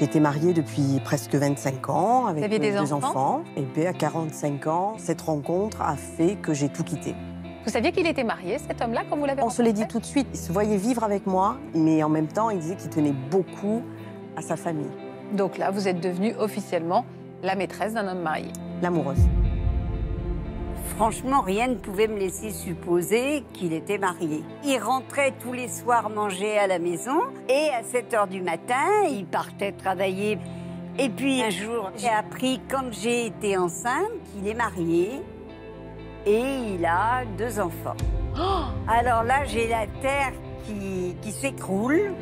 J'étais mariée depuis presque 25 ans avec deux enfants, Et puis à 45 ans, cette rencontre a fait que j'ai tout quitté. Vous saviez qu'il était marié, cet homme-là, quand vous l'avez On se l'est dit tout de suite. Il se voyait vivre avec moi, mais en même temps, il disait qu'il tenait beaucoup à sa famille. Donc là, vous êtes devenue officiellement la maîtresse d'un homme marié. L'amoureuse. Franchement, rien ne pouvait me laisser supposer qu'il était marié. Il rentrait tous les soirs manger à la maison et à 7 heures du matin, il partait travailler. Et puis un jour, j'ai appris, quand j'ai été enceinte, qu'il est marié et il a deux enfants. Oh Alors là, j'ai la terre qui, qui s'écroule.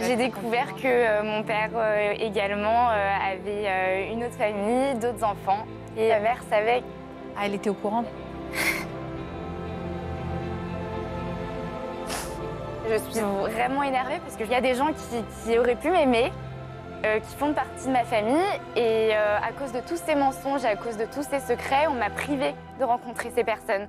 J'ai découvert que euh, mon père euh, également euh, avait une autre famille, d'autres enfants et mère avec ah, elle était au courant Je suis vraiment énervée parce qu'il y a des gens qui, auraient pu m'aimer, euh, qui font partie de ma famille. Et euh, à cause de tous ces mensonges à cause de tous ces secrets, on m'a privée de rencontrer ces personnes.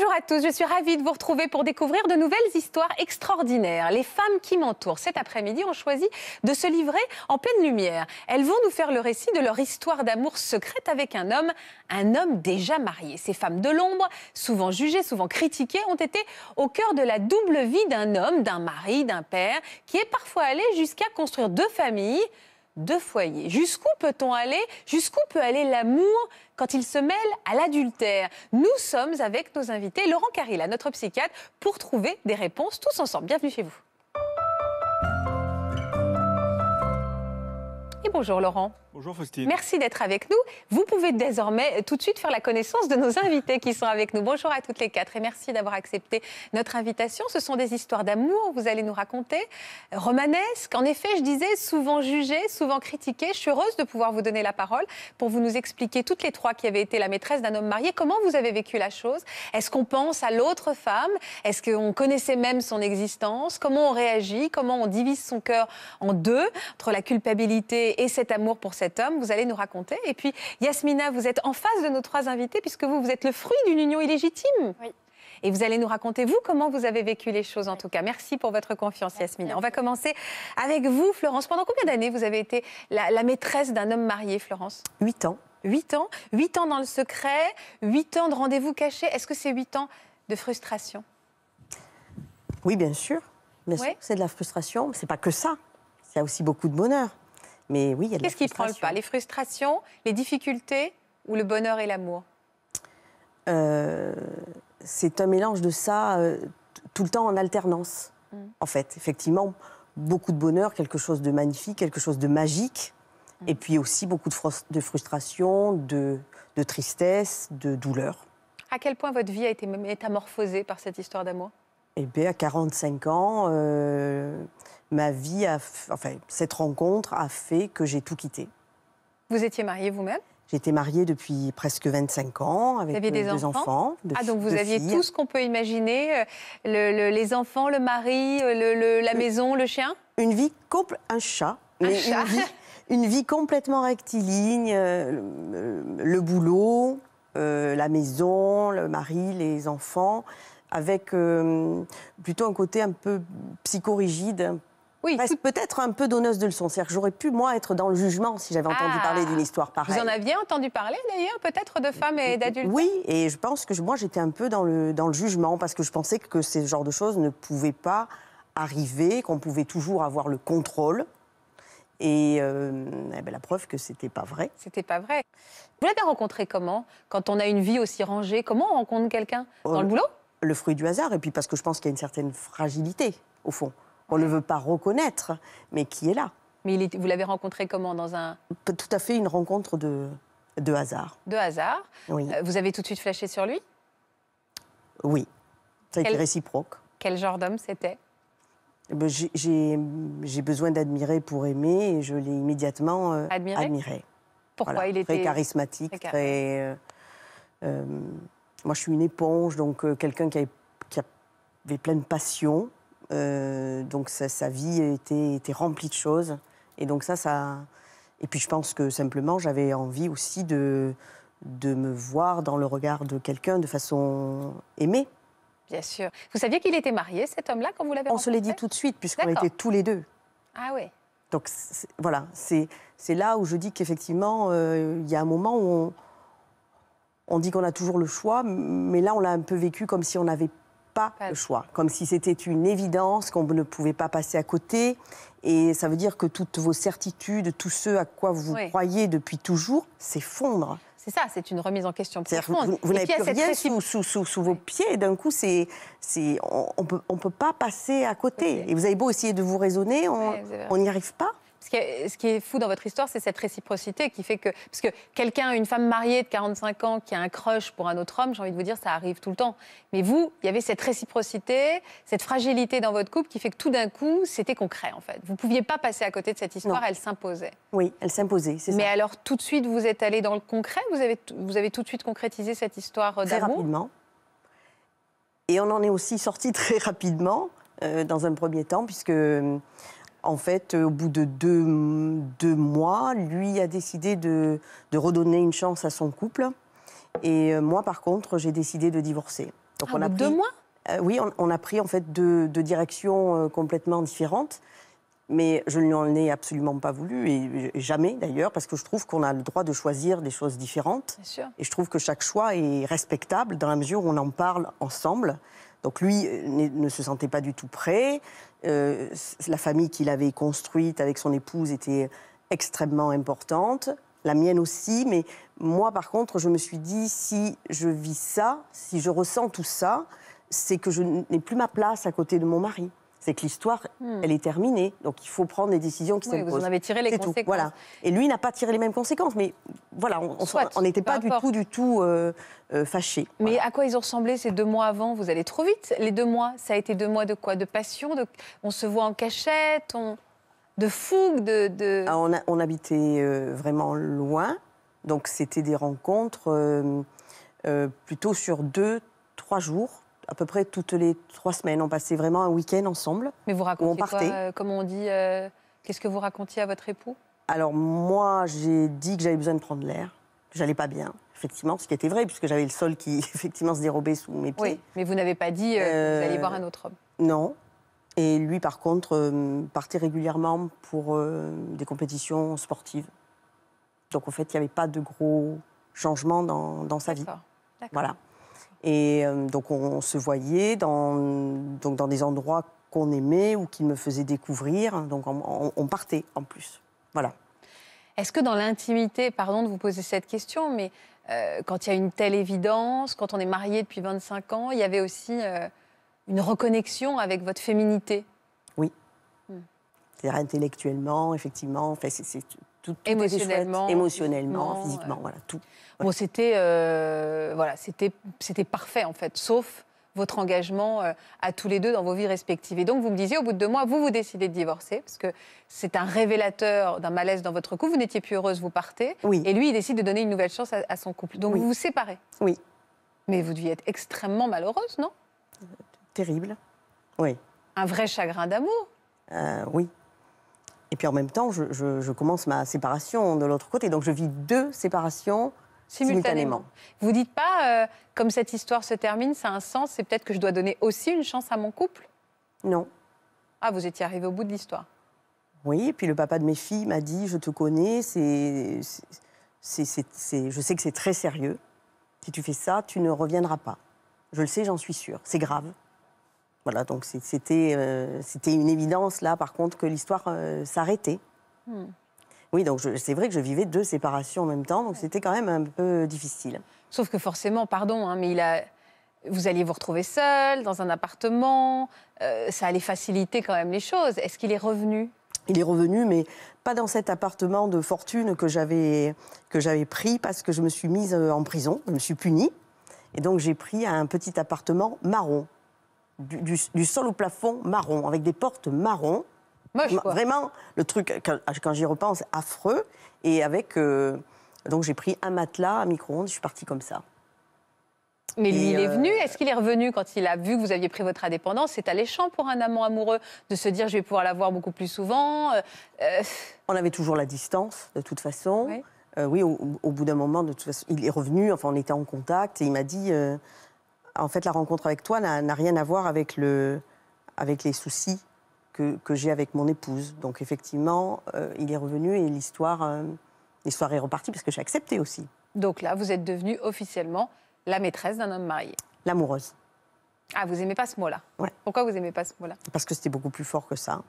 Bonjour à tous, je suis ravie de vous retrouver pour découvrir de nouvelles histoires extraordinaires. Les femmes qui m'entourent cet après-midi ont choisi de se livrer en pleine lumière. Elles vont nous faire le récit de leur histoire d'amour secrète avec un homme, un homme déjà marié. Ces femmes de l'ombre, souvent jugées, souvent critiquées, ont été au cœur de la double vie d'un homme, d'un mari, d'un père, qui est parfois allé jusqu'à construire deux familles de foyer. Jusqu'où peut-on aller Jusqu'où peut aller l'amour quand il se mêle à l'adultère Nous sommes avec nos invités, Laurent Carilla, notre psychiatre, pour trouver des réponses tous ensemble. Bienvenue chez vous. bonjour Laurent. Bonjour Faustine. Merci d'être avec nous. Vous pouvez désormais euh, tout de suite faire la connaissance de nos invités qui sont avec nous. Bonjour à toutes les quatre et merci d'avoir accepté notre invitation. Ce sont des histoires d'amour, vous allez nous raconter, euh, romanesques. En effet, je disais, souvent jugées, souvent critiquées. Je suis heureuse de pouvoir vous donner la parole pour vous nous expliquer toutes les trois qui avaient été la maîtresse d'un homme marié, comment vous avez vécu la chose. Est-ce qu'on pense à l'autre femme Est-ce qu'on connaissait même son existence Comment on réagit Comment on divise son cœur en deux entre la culpabilité et cet amour pour cet homme, vous allez nous raconter. Et puis, Yasmina, vous êtes en face de nos trois invités, puisque vous, vous êtes le fruit d'une union illégitime. Oui. Et vous allez nous raconter, vous, comment vous avez vécu les choses, en tout cas. Merci pour votre confiance, Yasmina. On va commencer avec vous, Florence. Pendant combien d'années vous avez été la, maîtresse d'un homme marié, Florence Huit ans. Huit ans Huit ans dans le secret, huit ans de rendez-vous cachés. Est-ce que c'est huit ans de frustration Oui, bien sûr. Mais c'est de la frustration. mais ce n'est pas que ça. y a aussi beaucoup de bonheur. Mais oui, Qu'est-ce qui prend le pas Les frustrations, les difficultés ou le bonheur et l'amour euh, C'est un mélange de ça euh, tout le temps en alternance, hmm. en fait. Effectivement, beaucoup de bonheur, quelque chose de magnifique, quelque chose de magique. Hmm. Et puis aussi beaucoup de, frustration, de tristesse, de douleur. À quel point votre vie a été métamorphosée par cette histoire d'amour et eh bien, à 45 ans, euh, ma vie, a, enfin cette rencontre a fait que j'ai tout quitté. Vous étiez mariée vous-même J'étais mariée depuis presque 25 ans avec euh, des deux enfants. ah, donc vous aviez tout ce qu'on peut imaginer euh, les enfants, le mari, le, la maison, le chien Une vie couple, Un chat. Une, vie, complètement rectiligne. le, boulot, la maison, le mari, les enfants avec euh, plutôt un côté un peu psychorigide. Oui, peut-être un peu donneuse de leçons. C'est-à-dire que j'aurais pu, moi, être dans le jugement si j'avais entendu ah, parler d'une histoire pareille. Vous en aviez entendu parler, d'ailleurs, peut-être de femmes et d'adultes Oui, et je pense que moi, j'étais un peu dans le, dans le jugement parce que je pensais que ce genre de choses ne pouvaient pas arriver, qu'on pouvait toujours avoir le contrôle. Et, euh, eh ben, la preuve que c'était pas vrai. C'était pas vrai. Vous l'avez rencontré comment Quand on a une vie aussi rangée, comment on rencontre quelqu'un Dans le euh, boulot le fruit du hasard, et puis parce que je pense qu'il y a une certaine fragilité, au fond, On ne veut pas reconnaître, mais qui est là. Mais vous l'avez rencontré comment Dans un... Tout à fait une rencontre de, de hasard. De hasard Oui. Euh, vous avez tout de suite flashé sur lui Oui. Ça réciproque. Quel genre d'homme c'était eh ben, J'ai besoin d'admirer pour aimer, et je l'ai immédiatement euh, admiré. Pourquoi il était... Très charismatique, très... Euh, moi, je suis une éponge, donc euh, quelqu'un qui, avait plein de passion. Euh, donc sa, vie était, était remplie de choses. Et donc ça, ça... Et puis je pense que simplement, j'avais envie aussi de, de me voir dans le regard de quelqu'un de façon aimée. Bien sûr. Vous saviez qu'il était marié, cet homme-là, quand vous l'avez rencontré On se l'est dit tout de suite, puisqu'on était tous les deux. Ah oui. Donc voilà, c'est là où je dis qu'effectivement, euh, il y a un moment où on on dit qu'on a toujours le choix, mais là, on l'a un peu vécu comme si on n'avait pas le choix, comme si c'était une évidence qu'on ne pouvait pas passer à côté. Et ça veut dire que toutes vos certitudes, tout ce à quoi vous croyez depuis toujours, s'effondrent. C'est ça, c'est une remise en question profonde. Vous, vous n'avez plus rien sous, vos pieds. D'un coup, on ne peut, pas passer à côté. Et vous avez beau essayer de vous raisonner, on n'y arrive pas. Ce qui, est, fou dans votre histoire, c'est cette réciprocité qui fait que. Parce que quelqu'un, une femme mariée de 45 ans qui a un crush pour un autre homme, j'ai envie de vous dire, ça arrive tout le temps. Mais vous, il y avait cette réciprocité, cette fragilité dans votre couple qui fait que tout d'un coup, c'était concret en fait. Vous ne pouviez pas passer à côté de cette histoire, elle s'imposait. Oui, elle s'imposait, c'est ça. Mais alors tout de suite, vous êtes allé dans le concret vous avez, tout de suite concrétisé cette histoire euh, d'amour Très rapidement. Et on en est aussi sorti très rapidement, euh, dans un premier temps, puisque en fait, euh, au bout de deux, mois, lui a décidé de, redonner une chance à son couple. Et euh, moi, par contre, j'ai décidé de divorcer. Donc ah, on a deux mois euh, Oui, on, a pris en fait deux, directions complètement différentes. Mais je ne lui en ai absolument pas voulu, et jamais d'ailleurs, parce que je trouve qu'on a le droit de choisir des choses différentes. Et je trouve que chaque choix est respectable dans la mesure où on en parle ensemble. Donc lui euh, ne se sentait pas du tout prêt. Euh, la famille qu'il avait construite avec son épouse était extrêmement importante. La mienne aussi, mais moi par contre, je me suis dit, si je vis ça, si je ressens tout ça, c'est que je n'ai plus ma place à côté de mon mari c'est que l'histoire, hmm. elle est terminée. Donc il faut prendre des décisions qui oui, Vous en avez tiré les conséquences. voilà. Et lui n'a pas tiré les mêmes conséquences, mais voilà, on n'était pas du tout, du tout euh, euh, fâchés. Mais à quoi ils ont ressemblé ces deux mois avant Vous allez trop vite. Les deux mois, ça a été deux mois de quoi De passion On se voit en cachette on... De fougue de, ah, on, habitait euh, vraiment loin, donc c'était des rencontres plutôt sur deux, trois jours à peu près toutes les trois semaines. On passait vraiment un week-end ensemble. Mais vous racontez Quoi, euh, comment on dit euh, Qu'est-ce que vous racontiez à votre époux Alors moi, j'ai dit que j'avais besoin de prendre l'air, j'allais pas bien. Effectivement, ce qui était vrai, puisque j'avais le sol qui effectivement se dérobait sous mes pieds. Oui, mais vous n'avez pas dit euh, que vous alliez voir un autre homme. Non. Et lui, par contre, partait régulièrement pour des compétitions sportives. Donc en fait, il n'y avait pas de gros changements dans, dans sa vie. D'accord. Voilà. Et euh, donc on, se voyait dans, donc dans des endroits qu'on aimait ou qu'il me faisait découvrir. Donc on, partait en plus. Voilà. Est-ce que dans l'intimité, pardon de vous poser cette question, mais euh, quand il y a une telle évidence, quand on est marié depuis 25 ans, il y avait aussi euh, une reconnexion avec votre féminité Oui. Hmm. C'est-à-dire intellectuellement, effectivement, enfin, c'est émotionnellement, physiquement, voilà tout. Bon, c'était euh, voilà, c'était c'était parfait en fait, sauf votre engagement euh, à tous les deux dans vos vies respectives. Et donc, vous me disiez, au bout de deux mois, vous, vous décidez de divorcer, parce que c'est un révélateur d'un malaise dans votre couple. Vous n'étiez plus heureuse, vous partez. Oui. Et lui, il décide de donner une nouvelle chance à, son couple. Donc, vous vous séparez. Oui. Mais vous deviez être extrêmement malheureuse, non euh, Terrible. Oui. Un vrai chagrin d'amour. Euh, oui. Et puis en même temps, je, commence ma séparation de l'autre côté. Donc je vis deux séparations simultanément. simultanément. Vous dites pas, euh, comme cette histoire se termine, ça a un sens, c'est peut-être que je dois donner aussi une chance à mon couple Non. Ah, vous étiez arrivé au bout de l'histoire Oui, et puis le papa de mes filles m'a dit, je te connais, c'est, je sais que c'est très sérieux. Si tu fais ça, tu ne reviendras pas. Je le sais, j'en suis sûre. C'est grave. Voilà, donc euh, c'était une évidence, là, par contre, que l'histoire euh, s'arrêtait. Hmm. Oui, donc c'est vrai que je vivais deux séparations en même temps, donc c'était quand même un peu difficile. Sauf que forcément, pardon, hein, mais il a... vous alliez vous retrouver seul, dans un appartement, euh, ça allait faciliter quand même les choses. Est-ce qu'il est revenu il est revenu, mais pas dans cet appartement de fortune que j'avais que j'avais pris parce que je me suis mise en prison, je me suis punie, et donc j'ai pris un petit appartement marron du, sol au plafond marron, avec des portes marron. Vraiment, le truc, quand, j'y repense, affreux. Et avec. Euh, donc j'ai pris un matelas, un micro-ondes, je suis partie comme ça. Mais lui, il est euh, venu. Est-ce qu'il est revenu quand il a vu que vous aviez pris votre indépendance C'est alléchant pour un amant amoureux de se dire je vais pouvoir la voir beaucoup plus souvent. Euh, on avait toujours la distance, de toute façon. Oui, au, bout d'un moment, de toute façon, il est revenu. Enfin, on était en contact et il m'a dit en fait, la rencontre avec toi n'a rien à voir avec, le, avec les soucis que, j'ai avec mon épouse. Donc, effectivement, euh, il est revenu et euh, l'histoire est repartie parce que j'ai accepté aussi. Donc là, vous êtes devenue officiellement la maîtresse d'un homme marié. L'amoureuse. Ah, vous aimez pas ce mot-là ouais. Pourquoi vous aimez pas ce mot-là Parce que c'était beaucoup plus fort que ça.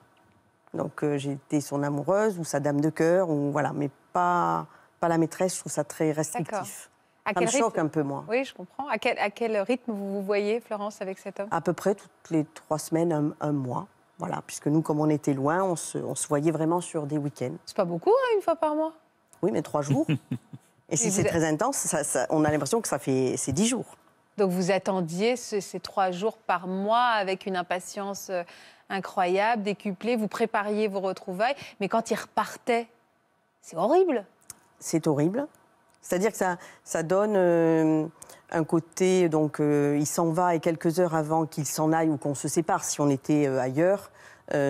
Donc euh, j'étais son amoureuse ou sa dame de cœur, ou voilà, mais pas, pas la maîtresse, je trouve ça très restrictif ça me choque un peu, moi. Oui, je comprends. À quel, rythme vous vous voyez, Florence, avec cet homme À peu près toutes les trois semaines, un, mois. Voilà, puisque nous, comme on était loin, on se, voyait vraiment sur des week-ends. C'est pas beaucoup, hein, une fois par mois Oui, mais trois jours. Et si c'est très intense, on a l'impression que ça fait c'est dix jours. Donc vous attendiez ces trois jours par mois avec une impatience euh, incroyable, décuplée. Vous prépariez vos retrouvailles, mais quand il repartait, c'est horrible. C'est horrible. C'est-à-dire que ça, ça donne euh, un côté, donc euh, il s'en va et quelques heures avant qu'il s'en aille ou qu'on se sépare, si on était euh, ailleurs,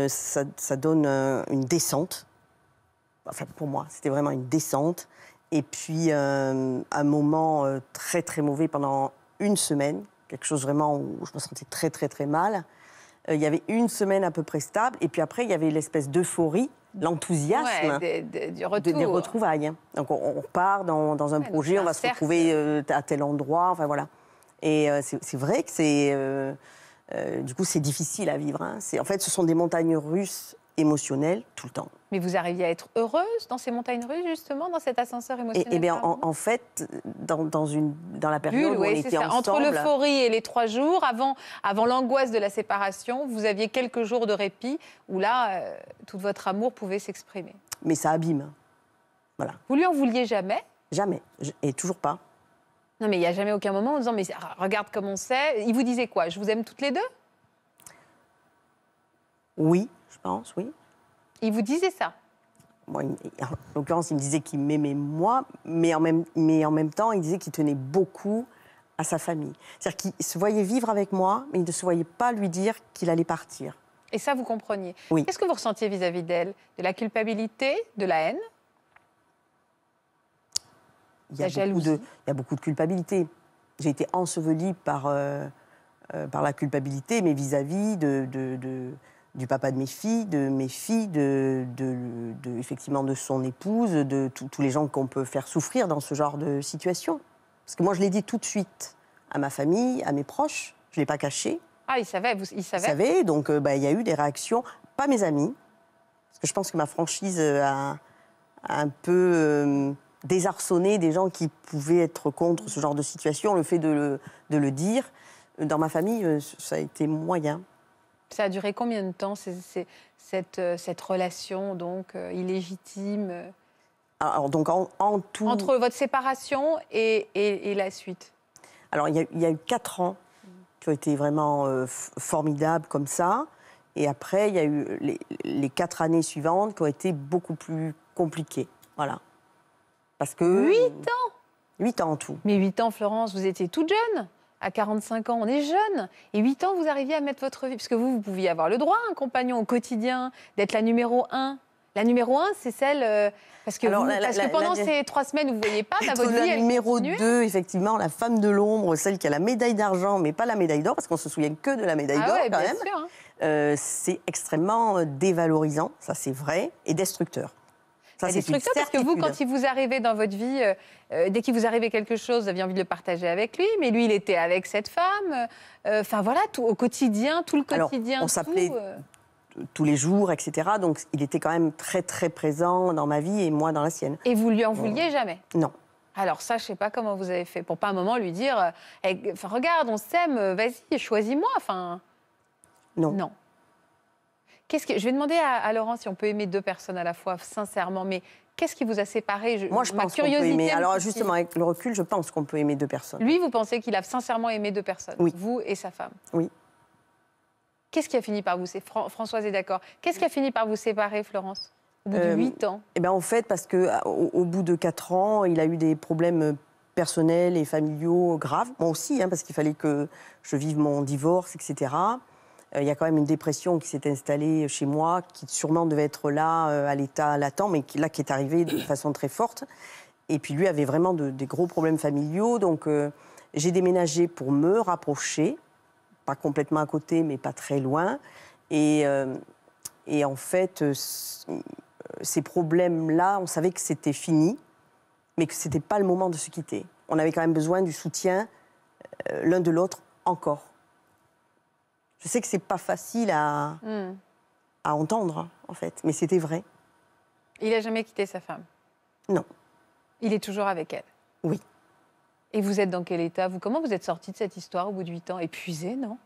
ça, ça, donne une descente. Enfin, pour moi, c'était vraiment une descente. Et puis, un moment très, très mauvais pendant une semaine, quelque chose vraiment où je me sentais très, très, très mal. Il y avait une semaine à peu près stable. Et puis après, il y avait l'espèce d'euphorie l'enthousiasme ouais, des, retrouvailles. Hein. Donc on, repart part dans, un projet, on va se retrouver euh, à tel endroit, enfin voilà. Et euh, c'est vrai que c'est... Euh, du coup, c'est difficile à vivre. Hein. En fait, ce sont des montagnes russes émotionnel tout le temps. Mais vous arriviez à être heureuse dans ces montagnes russes, justement, dans cet ascenseur émotionnel Eh bien, en, fait, dans, dans, une, dans la période où on était ça. ensemble... Entre l'euphorie et les trois jours, avant, avant l'angoisse de la séparation, vous aviez quelques jours de répit où là, euh, tout votre amour pouvait s'exprimer. Mais ça abîme. Voilà. Vous lui en vouliez jamais Jamais. Et toujours pas. Non, mais il n'y a jamais aucun moment en disant, mais regarde comment sait... » Il vous disait quoi Je vous aime toutes les deux oui, je pense, oui. Il vous disait ça en l'occurrence, il me disait qu'il m'aimait moi, mais en, même, temps, il disait qu'il tenait beaucoup à sa famille. C'est-à-dire qu'il se voyait vivre avec moi, mais il ne se voyait pas lui dire qu'il allait partir. Et ça, vous compreniez Oui. Qu'est-ce que vous ressentiez vis-à-vis d'elle De la culpabilité De la haine il y, a la beaucoup de, il y a beaucoup de culpabilité. J'ai été ensevelie par, euh, euh, par la culpabilité, mais vis-à-vis de du papa de mes filles, de mes filles, de, effectivement de son épouse, de tous les gens qu'on peut faire souffrir dans ce genre de situation. Parce que moi, je l'ai dit tout de suite à ma famille, à mes proches. Je ne l'ai pas caché. Ah, ils savaient, vous, ils savaient. donc euh, bah, il y a eu des réactions. Pas mes amis, parce que je pense que ma franchise euh, a, un peu euh, désarçonné des gens qui pouvaient être contre ce genre de situation. Le fait de le dire, dans ma famille, ça a été moyen. Ça a duré combien de temps, cette, euh, cette, relation donc euh, illégitime euh? Ah, Alors, donc en, tout... Entre votre séparation et, et, la suite Alors, il y, a, eu quatre ans qui ont été vraiment formidables comme ça. Et après, il y a eu les, quatre années suivantes qui ont été beaucoup plus compliquées. Voilà. Parce que... Huit ans Huit ans en tout. Mais huit ans, Florence, vous étiez toute jeune à 45 ans, on est jeune. Et 8 ans, vous arriviez à mettre votre vie, puisque vous, vous pouviez avoir le droit un compagnon au quotidien, d'être la numéro 1 la numéro 1, c'est celle. Euh, parce que, pendant ces trois semaines, vous ne voyez pas bah, votre La numéro 2, effectivement, la femme de l'ombre, celle qui a la médaille d'argent, mais pas la médaille d'or, parce qu'on se souvient que de la médaille ah d'or quand même. Hein. Euh, c'est extrêmement dévalorisant, ça c'est vrai, et destructeur c'est destructeur parce que vous, quand il vous arrivait dans votre vie, euh, euh, dès qu'il vous arrivait quelque chose, vous aviez envie de le partager avec lui, mais lui, il était avec cette femme. Euh, enfin voilà, tout, au quotidien, tout le quotidien. on s'appelait tous les jours, etc. Donc il était quand même très très présent dans ma vie et moi dans la sienne. Et vous lui en vouliez jamais Non. Alors ça, je sais pas comment vous avez fait pour pas un moment lui dire, regarde, on s'aime, vas-y, choisis-moi. Enfin, non. Non je vais demander à, Laurent si on peut aimer deux personnes à la fois, sincèrement. Mais qu'est-ce qui vous a séparé je, Moi, je pense qu'on peut aimer. Alors justement, avec le recul, je pense qu'on peut aimer deux personnes. Lui, vous pensez qu'il a sincèrement aimé deux personnes Vous et sa femme. Oui. Qu'est-ce qui a fini par vous séparer Françoise est d'accord. Qu'est-ce qui a fini par vous séparer, Florence Au bout de 8 euh, ans et eh ben, en fait, parce qu'au ah, bout de quatre ans, il a eu des problèmes euh, personnels et familiaux graves. Moi aussi, hein, parce qu'il fallait que je vive mon divorce, etc. Euh, il y a quand même une dépression qui s'est installée chez moi, qui sûrement devait être là euh, à l'état latent, mais qui, là qui est arrivée de façon très forte. Et puis lui avait vraiment des gros problèmes familiaux, donc euh, j'ai déménagé pour me rapprocher, pas complètement à côté, mais pas très loin. Et, en fait, ces problèmes-là, on savait que c'était fini, mais que ce n'était pas le moment de se quitter. On avait quand même besoin du soutien l'un de l'autre encore. Je sais que c'est pas facile hmm. à, entendre, en fait, mais c'était vrai. Il a jamais quitté sa femme Non. Il est toujours avec elle Oui. Et vous êtes dans quel état vous, Comment vous êtes sorti de cette histoire au bout de 8 ans Épuisé, non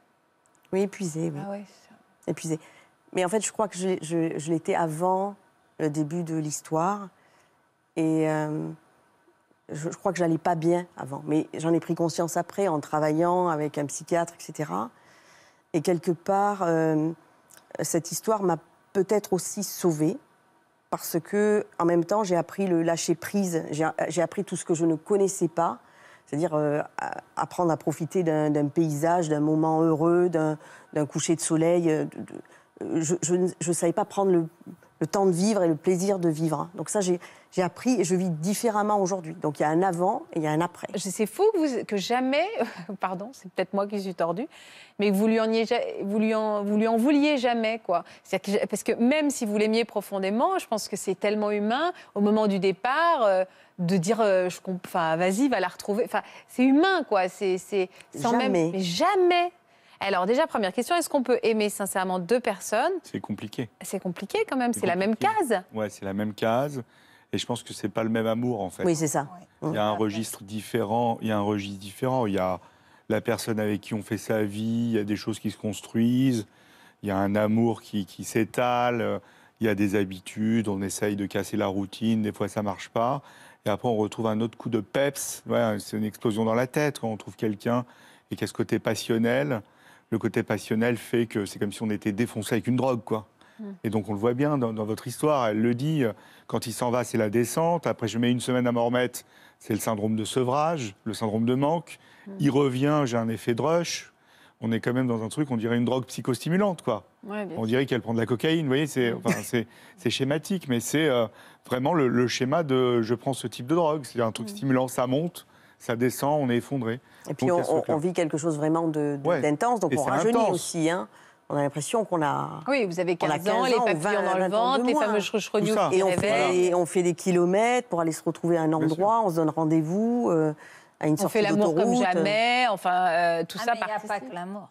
Oui, épuisé. Oui. Ah ouais, ça. Épuisé. Mais en fait, je crois que je, l'étais avant le début de l'histoire. Et euh, je, je, crois que j'allais pas bien avant. Mais j'en ai pris conscience après, en travaillant avec un psychiatre, etc. Et quelque part, euh, cette histoire m'a peut-être aussi sauvée parce que, en même temps, j'ai appris le lâcher prise, j'ai appris tout ce que je ne connaissais pas, c'est-à-dire euh, apprendre à profiter d'un paysage, d'un moment heureux, d'un coucher de soleil. Euh, je ne savais pas prendre le, le temps de vivre et le plaisir de vivre. Donc ça, j'ai appris et je vis différemment aujourd'hui. Donc il y a un avant et il y a un après. C'est fou que, que jamais, pardon, c'est peut-être moi qui suis tordue, mais que vous lui en, lui en, en vouliez jamais. quoi. parce que même si vous l'aimiez profondément, je pense que c'est tellement humain, au moment du départ... Euh, de dire euh, je enfin vas-y va la retrouver enfin c'est humain quoi c'est sans jamais. même mais jamais alors déjà, première question, est-ce qu'on peut aimer sincèrement deux personnes C'est compliqué. C'est compliqué quand même, c'est la même case. Oui, c'est la même case. Et je pense que c'est pas le même amour en fait. Oui, c'est ça. Il y a un registre différent. Il y a un registre différent. Il y a la personne avec qui on fait sa vie. Il y a des choses qui se construisent. Il y a un amour qui, s'étale. Il y a des habitudes. On essaye de casser la routine. Des fois, ça marche pas. Et après, on retrouve un autre coup de peps. c'est une explosion dans la tête quand on trouve quelqu'un et y a ce côté passionnel le côté passionnel fait que c'est comme si on était défoncé avec une drogue, quoi. Mm. Et donc on le voit bien dans, votre histoire, elle le dit, euh, quand il s'en va, c'est la descente, après je mets une semaine à m'en remettre, c'est le syndrome de sevrage, le syndrome de manque, mm. il revient, j'ai un effet de rush, on est quand même dans un truc, on dirait une drogue psychostimulante, quoi. on dirait qu'elle prend de la cocaïne, vous voyez, c'est mm. schématique, mais c'est euh, vraiment le, schéma de je prends ce type de drogue, c'est un truc stimulant, ça monte, ça descend, on est effondré. Et puis, donc, on, on, vit quelque chose vraiment d'intense, de, donc on rajeunit aussi. Hein. On a l'impression qu'on a. Oui, vous avez 15, ans, les papillons dans le ventre, les fameux chouchronies qui on fait, on fait des kilomètres pour aller se retrouver à un endroit, on se donne rendez-vous euh, à une sortie d'autoroute. On fait l'amour comme jamais, enfin, euh, tout ah, ça mais Il n'y a pas que l'amour.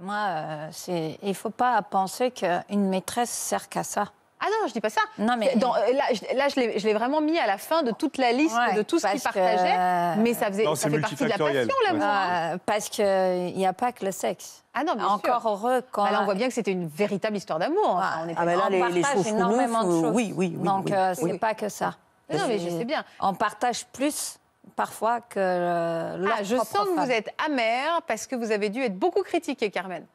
Moi, euh, il ne faut pas penser qu'une maîtresse sert qu'à ça. Ah non, je dis pas ça. Non, mais... Dans, euh, là, là, je l'ai vraiment mis à la fin de toute la liste de tout ce qu'ils partageaient. Mais ça, faisait, ça fait partie de la passion, l'amour. Ah, parce qu'il n'y a pas que le sexe. Ah non, bien Encore heureux quand. Bah, on voit bien que c'était une véritable histoire d'amour. Hein. on ah, bah partage énormément de choses. Oui, oui, oui. Donc, ce n'est c'est pas que ça. Non, mais je sais bien. On partage plus parfois que le, ah, je sens que vous êtes amère parce que vous avez dû être beaucoup critiquée, Carmen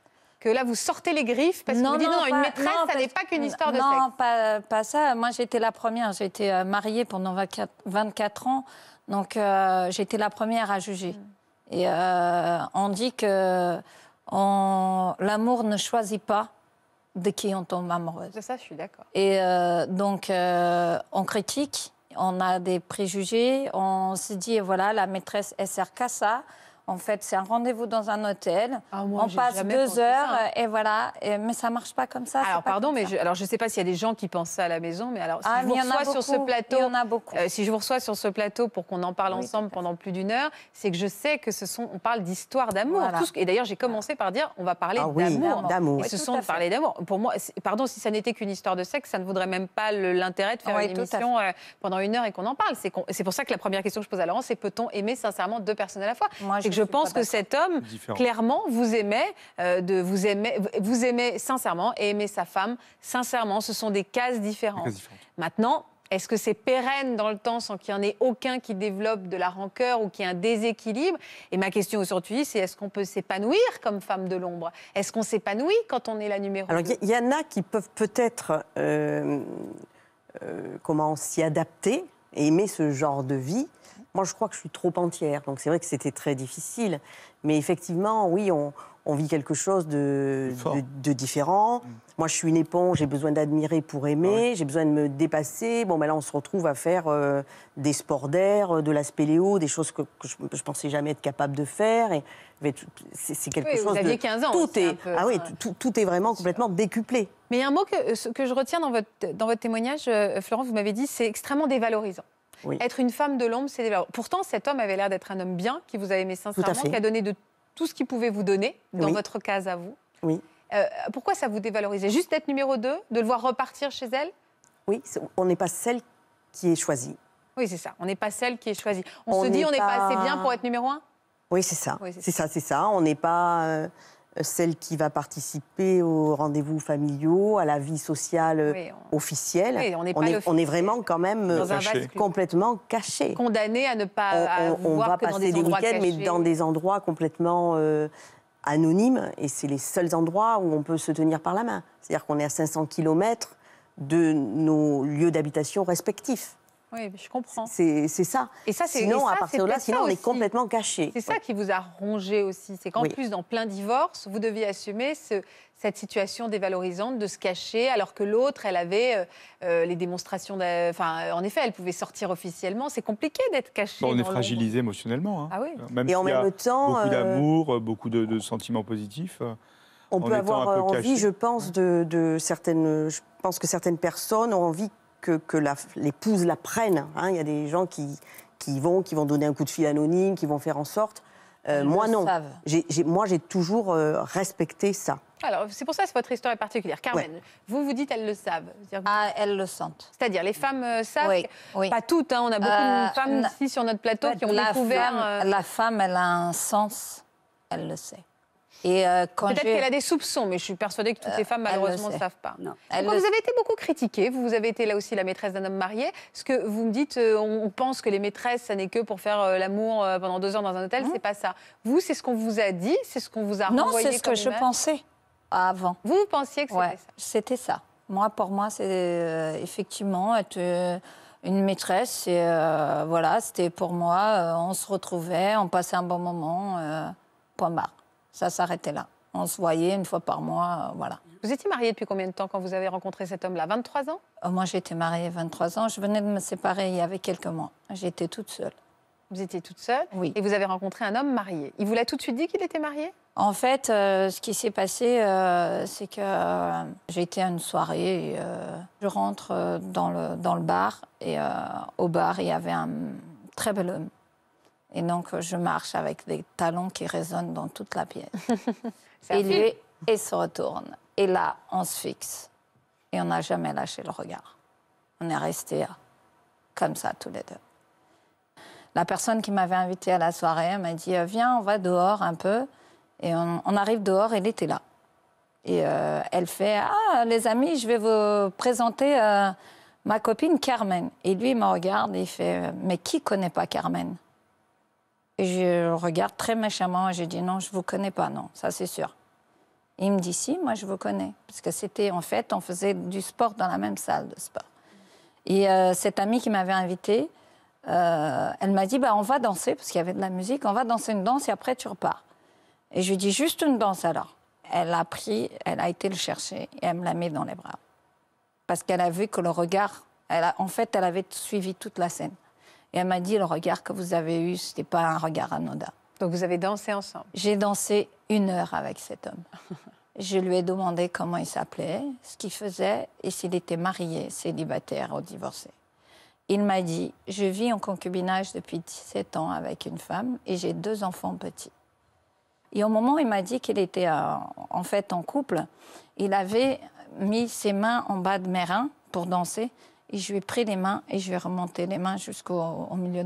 que là, vous sortez les griffes parce que vous dites non, une maîtresse, ça n'est pas qu'une histoire de sexe. Non, pas, ça. Moi, j'étais la première. J'ai été euh, mariée pendant 24, ans. Donc, euh, j'étais la première à juger. Et euh, on dit que l'amour ne choisit pas de qui on tombe amoureuse. De ça, je suis d'accord. Et euh, donc, on critique, on a des préjugés, on se dit, voilà, la maîtresse, elle sert qu'à ça. En fait, c'est un rendez-vous dans un hôtel. Ah, on passe deux heures euh, et voilà. mais ça marche pas comme ça. Alors pardon, mais je, alors je sais pas s'il y a des gens qui pensent ça à la maison, mais alors si ah, je vous reçois sur ce plateau, a beaucoup. Euh, si je vous reçois sur ce plateau pour qu'on en parle ensemble pendant plus d'une heure, c'est que je sais que ce sont, on parle d'histoire d'amour. Et d'ailleurs, j'ai commencé par dire, on va parler ah d'amour, d'amour. Et ce sont parler d'amour. Pour moi, pardon, si ça n'était qu'une histoire de sexe, ça ne voudrait même pas l'intérêt de faire une émission euh, pendant une heure et qu'on en parle. C'est pour ça que la première question que je pose à Laurent, c'est peut-on aimer sincèrement deux personnes à la fois je pense que cet homme, clairement, vous aimait, euh, de, vous aimait, vous sincèrement et aimait sa femme sincèrement. Ce sont des cases différentes. Maintenant, est-ce que c'est pérenne dans le temps sans qu'il n'y en ait aucun qui développe de la rancœur ou qui ait un déséquilibre Et ma question aujourd'hui, c'est est-ce qu'on peut s'épanouir comme femme de l'ombre Est-ce qu'on s'épanouit quand on est la numéro Alors, il y, en a qui peuvent peut-être euh, euh, comment s'y adapter et aimer ce genre de vie. Moi, je crois que je suis trop entière. Donc, c'est vrai que c'était très difficile. Mais effectivement, oui, on, vit quelque chose de, différent. Mm. Moi, je suis une éponge, j'ai besoin d'admirer pour aimer, ah j'ai besoin de me dépasser. Bon, ben là, on se retrouve à faire euh, des sports d'air, euh, de la spéléo, des choses que, je, ne pensais jamais être capable de faire. Et, c'est quelque chose. Vous aviez 15 ans. tout est, ah oui, tout, tout, est vraiment complètement décuplé. Mais il y a un mot que, que je retiens dans votre, dans votre témoignage, euh, Florence. vous m'avez dit, c'est extrêmement dévalorisant. Être une femme de l'ombre, c'est Pourtant, cet homme avait l'air d'être un homme bien, qui vous a aimé sincèrement, qui a donné de tout ce qu'il pouvait vous donner, dans votre case à vous. Oui. Euh, pourquoi ça vous dévalorisait Juste d'être numéro 2, de le voir repartir chez elle Oui, on n'est pas celle qui est choisie. Oui, c'est ça. On n'est pas celle qui est choisie. On, se dit, on n'est pas... assez bien pour être numéro 1 Oui, c'est ça. c'est ça, c'est ça. On n'est pas. Euh, euh, celle qui va participer aux rendez-vous familiaux, à la vie sociale euh, officielle. on, est vraiment quand même euh, complètement caché. Condamné à ne pas cachés. on, va que passer dans des, week-ends, mais dans des endroits complètement anonymes. Et c'est les seuls endroits où on peut se tenir par la main. C'est-à-dire qu'on est à 500 km de nos lieux d'habitation respectifs. Oui, je comprends. C'est ça. Et ça, sinon, à partir de là, sinon, on est complètement caché. C'est ça qui vous a rongé aussi. C'est qu'en plus, dans plein divorce, vous deviez assumer ce, cette situation dévalorisante de se cacher, alors que l'autre, elle avait euh, euh, les démonstrations. Enfin, en effet, elle pouvait sortir officiellement. C'est compliqué d'être caché. on est fragilisé émotionnellement. Hein. Ah oui. Euh, et en même temps, beaucoup d'amour, beaucoup de, sentiments positifs. On peut avoir envie, je pense, de certaines. Je pense que certaines personnes ont envie que, l'épouse la, prenne. Hein. Il y a des gens qui, qui vont, qui vont donner un coup de fil anonyme, qui vont faire en sorte. Euh, moi, non. moi, j'ai toujours euh, respecté ça. Alors, c'est pour ça que votre histoire est particulière. Carmen, vous, vous dites elles le savent. Ah, elles le sentent. C'est-à-dire, les femmes euh, savent. Oui, Pas toutes, hein. on a beaucoup de femmes ici sur notre plateau qui ont découvert. la femme, elle a un sens, elle le sait. Euh, quand Peut-être qu'elle a des soupçons, mais je suis persuadée que toutes ces les euh, femmes, malheureusement, ne savent pas. Vous avez été beaucoup critiquée. Vous avez été là aussi la maîtresse d'un homme marié. Ce que vous me dites, euh, on pense que les maîtresses, ça n'est que pour faire l'amour pendant deux heures dans un hôtel. C'est pas ça. Vous, c'est ce qu'on vous a dit, c'est ce qu'on vous a Non, c'est ce que je pensais avant. Vous, pensiez que c'était ça C'était ça. Moi, pour moi, c'est effectivement être une maîtresse. Et, voilà, c'était pour moi. on se retrouvait, on passait un bon moment. point barre ça s'arrêtait là. On se voyait une fois par mois, euh, voilà. Vous étiez mariée depuis combien de temps quand vous avez rencontré cet homme-là 23 ans euh, Moi, j'étais mariée 23 ans. Je venais de me séparer il y avait quelques mois. J'étais toute seule. Vous étiez toute seule Oui. Et vous avez rencontré un homme marié. Il vous l'a tout de suite dit qu'il était marié En fait, euh, ce qui s'est passé, c'est que j'ai j'étais à une soirée. je rentre dans le, dans le bar et au bar, il y avait un très bel homme et donc, je marche avec des talons qui résonnent dans toute la pièce. et lui, il se retourne. Et là, on se fixe. Et on n'a jamais lâché le regard. On est resté euh, comme ça, tous les deux. La personne qui m'avait invité à la soirée m'a dit euh, Viens, on va dehors un peu. Et on, arrive dehors, et il était là. Et euh, elle fait Ah, les amis, je vais vous présenter ma copine Carmen. Et lui, il me regarde et il fait Mais qui connaît pas Carmen et je regarde très méchamment et je dis non, je vous connais pas, non, ça c'est sûr. il me dit si, moi je vous connais. Parce que c'était en fait, on faisait du sport dans la même salle de sport. Et euh, cette amie qui m'avait invitée, euh, elle m'a dit bah, on va danser, parce qu'il y avait de la musique, on va danser une danse et après tu repars. Et je lui dis juste une danse alors. Elle a pris, elle a été le chercher et elle me l'a mis dans les bras. Parce qu'elle a vu que le regard, elle en fait, elle avait suivi toute la scène. Et elle m'a dit, le regard que vous avez eu, ce n'était pas un regard anodin. Donc vous avez dansé ensemble J'ai dansé une heure avec cet homme. Je lui ai demandé comment il s'appelait, ce qu'il faisait et s'il était marié, célibataire ou divorcé. Il m'a dit Je vis en concubinage depuis 17 ans avec une femme et j'ai deux enfants petits. Et au moment où il m'a dit qu'il était euh, en fait en couple, il avait mis ses mains en bas de mes reins pour danser et je lui ai pris les mains et je lui ai remonté les mains jusqu'au milieu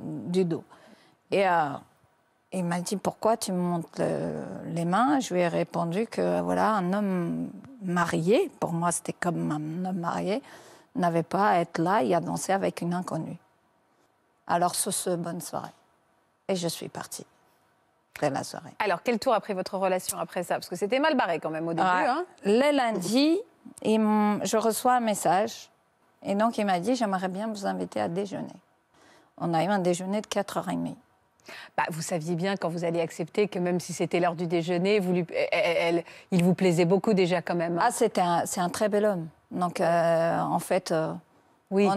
du dos. Et euh, il m'a dit pourquoi tu me montes les mains Je lui ai répondu que voilà un homme marié, pour moi c'était comme un homme marié, n'avait pas à être là et à danser avec une inconnue. Alors ce, ce bonne soirée. Et je suis partie. De la soirée. Alors, quel tour a pris votre relation après ça Parce que c'était mal barré quand même au début. Ah, hein le lundi, je reçois un message et donc, il m'a dit, j'aimerais bien vous inviter à déjeuner. On a eu un déjeuner de 4h30. Bah, vous saviez bien quand vous alliez accepter que même si c'était l'heure du déjeuner, il vous plaisait beaucoup déjà quand même. Hein. Ah, c'était c'est un très bel homme. Donc euh, en fait. Euh, oui.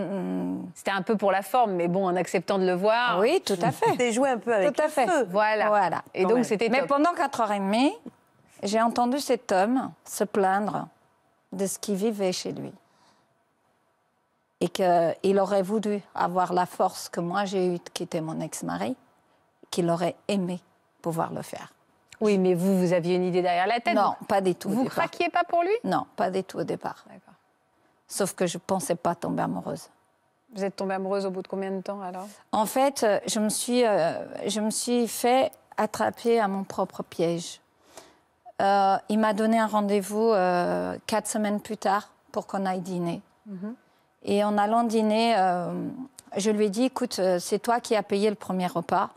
C'était un peu pour la forme, mais bon, en acceptant de le voir. Oui, tout à fait. joué un peu avec tout à le fait. Feu. Voilà. voilà. Et donc c'était. Mais pendant 4h30, j'ai entendu cet homme se plaindre de ce qu'il vivait chez lui et qu'il aurait voulu avoir la force que moi j'ai eue de quitter mon ex-mari, qu'il aurait aimé pouvoir le faire. Oui, mais vous, vous aviez une idée derrière la tête Non, pas du tout. Vous craquiez pas pour lui Non, pas du tout au départ. D'accord. Sauf que je pensais pas tomber amoureuse. Vous êtes tombée amoureuse au bout de combien de temps alors En fait, euh, je me, suis, euh, je me suis fait attraper à mon propre piège. Euh, il m'a donné un rendez-vous quatre semaines plus tard pour qu'on aille dîner. Mhm. Et en allant dîner, euh, je lui ai dit, écoute, euh, c'est toi qui as payé le premier repas.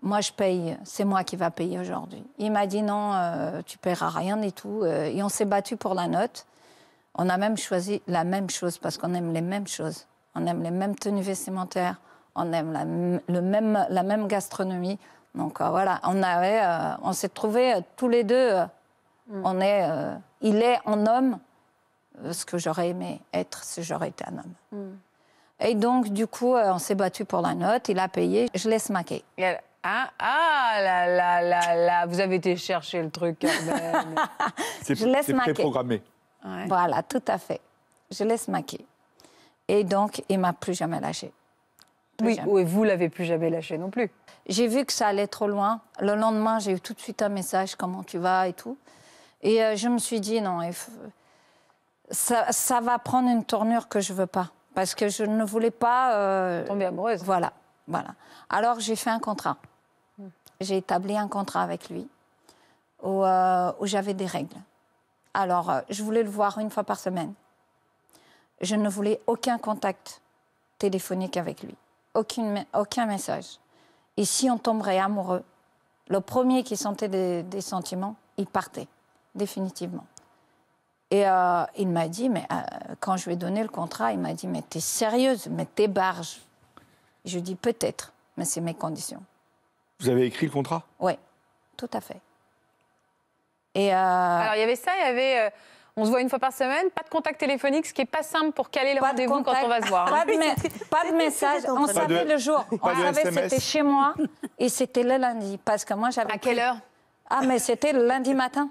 Moi, je paye. C'est moi qui va payer aujourd'hui. Il m'a dit, non, tu euh, tu paieras rien et tout. Et on s'est battu pour la note. On a même choisi la même chose parce qu'on aime les mêmes choses. On aime les mêmes tenues vestimentaires. On aime la, le même, la même gastronomie. Donc voilà, on avait, on s'est trouvés tous les deux. Mm. On est, il est en homme euh, ce que j'aurais aimé être si j'aurais été un homme. Hmm. Et donc, du coup, euh, on s'est battu pour la note, il a payé, je laisse maquer. Ah, ah là là là là, vous avez été chercher le truc quand je laisse maquer. Ouais. Voilà, tout à fait. Je laisse maquer. Et donc, il m'a plus jamais lâché. oui, et oui, vous l'avez plus jamais lâché non plus. J'ai vu que ça allait trop loin. Le lendemain, j'ai eu tout de suite un message, comment tu vas et tout. Et euh, je me suis dit, non, il ça, va prendre une tournure que je ne veux pas. Parce que je ne voulais pas. Euh, Tomber amoureuse. Voilà. voilà. Alors j'ai fait un contrat. Hmm. J'ai établi un contrat avec lui où, euh, j'avais des règles. Alors euh, je voulais le voir une fois par semaine. Je ne voulais aucun contact téléphonique avec lui, aucune, aucun message. Et si on tomberait amoureux, le premier qui sentait des sentiments, il partait, définitivement. Et euh, il m'a dit, mais euh, quand je lui ai donné le contrat, il m'a dit, mais t'es sérieuse, mais t'es barge. Je lui ai dit, peut-être, mais c'est mes conditions. Vous avez écrit le contrat Oui, tout à fait. Et euh, Alors, il y avait ça, il y avait. On se voit une fois par semaine, pas de contact téléphonique, ce qui n'est pas simple pour caler le rendez-vous quand on va se voir. Pas, de message, on savait le jour. on savait c'était chez moi et c'était le lundi. Parce que moi, j'avais. À quelle heure ah, mais c'était le lundi matin.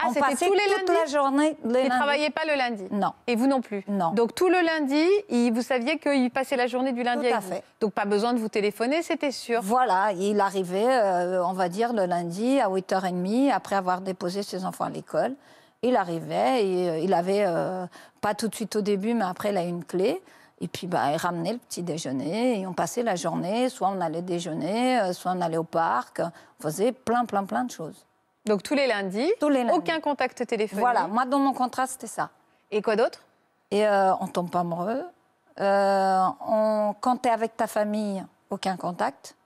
Ah, on tous les toute la journée. ne travaillaient pas le lundi Non. Et vous non plus Non. Donc tout le lundi, vous saviez qu'il passait la journée du lundi tout à fait. Donc pas besoin de vous téléphoner, c'était sûr. Voilà, il arrivait, euh, on va dire, le lundi à 8h30, après avoir déposé ses enfants à l'école. Il arrivait, et, euh, il avait, euh, pas tout de suite au début, mais après, il a une clé. Et puis, bah, il ramenait le petit déjeuner et on passait la journée. Soit on allait déjeuner, soit on allait au parc. On faisait plein, plein, plein de choses. Donc tous les lundis. Aucun contact téléphonique. Voilà, moi dans mon contrat c'était ça. Et quoi d'autre Et euh, on tombe pas amoureux. Euh, on comptait avec ta famille, aucun contact.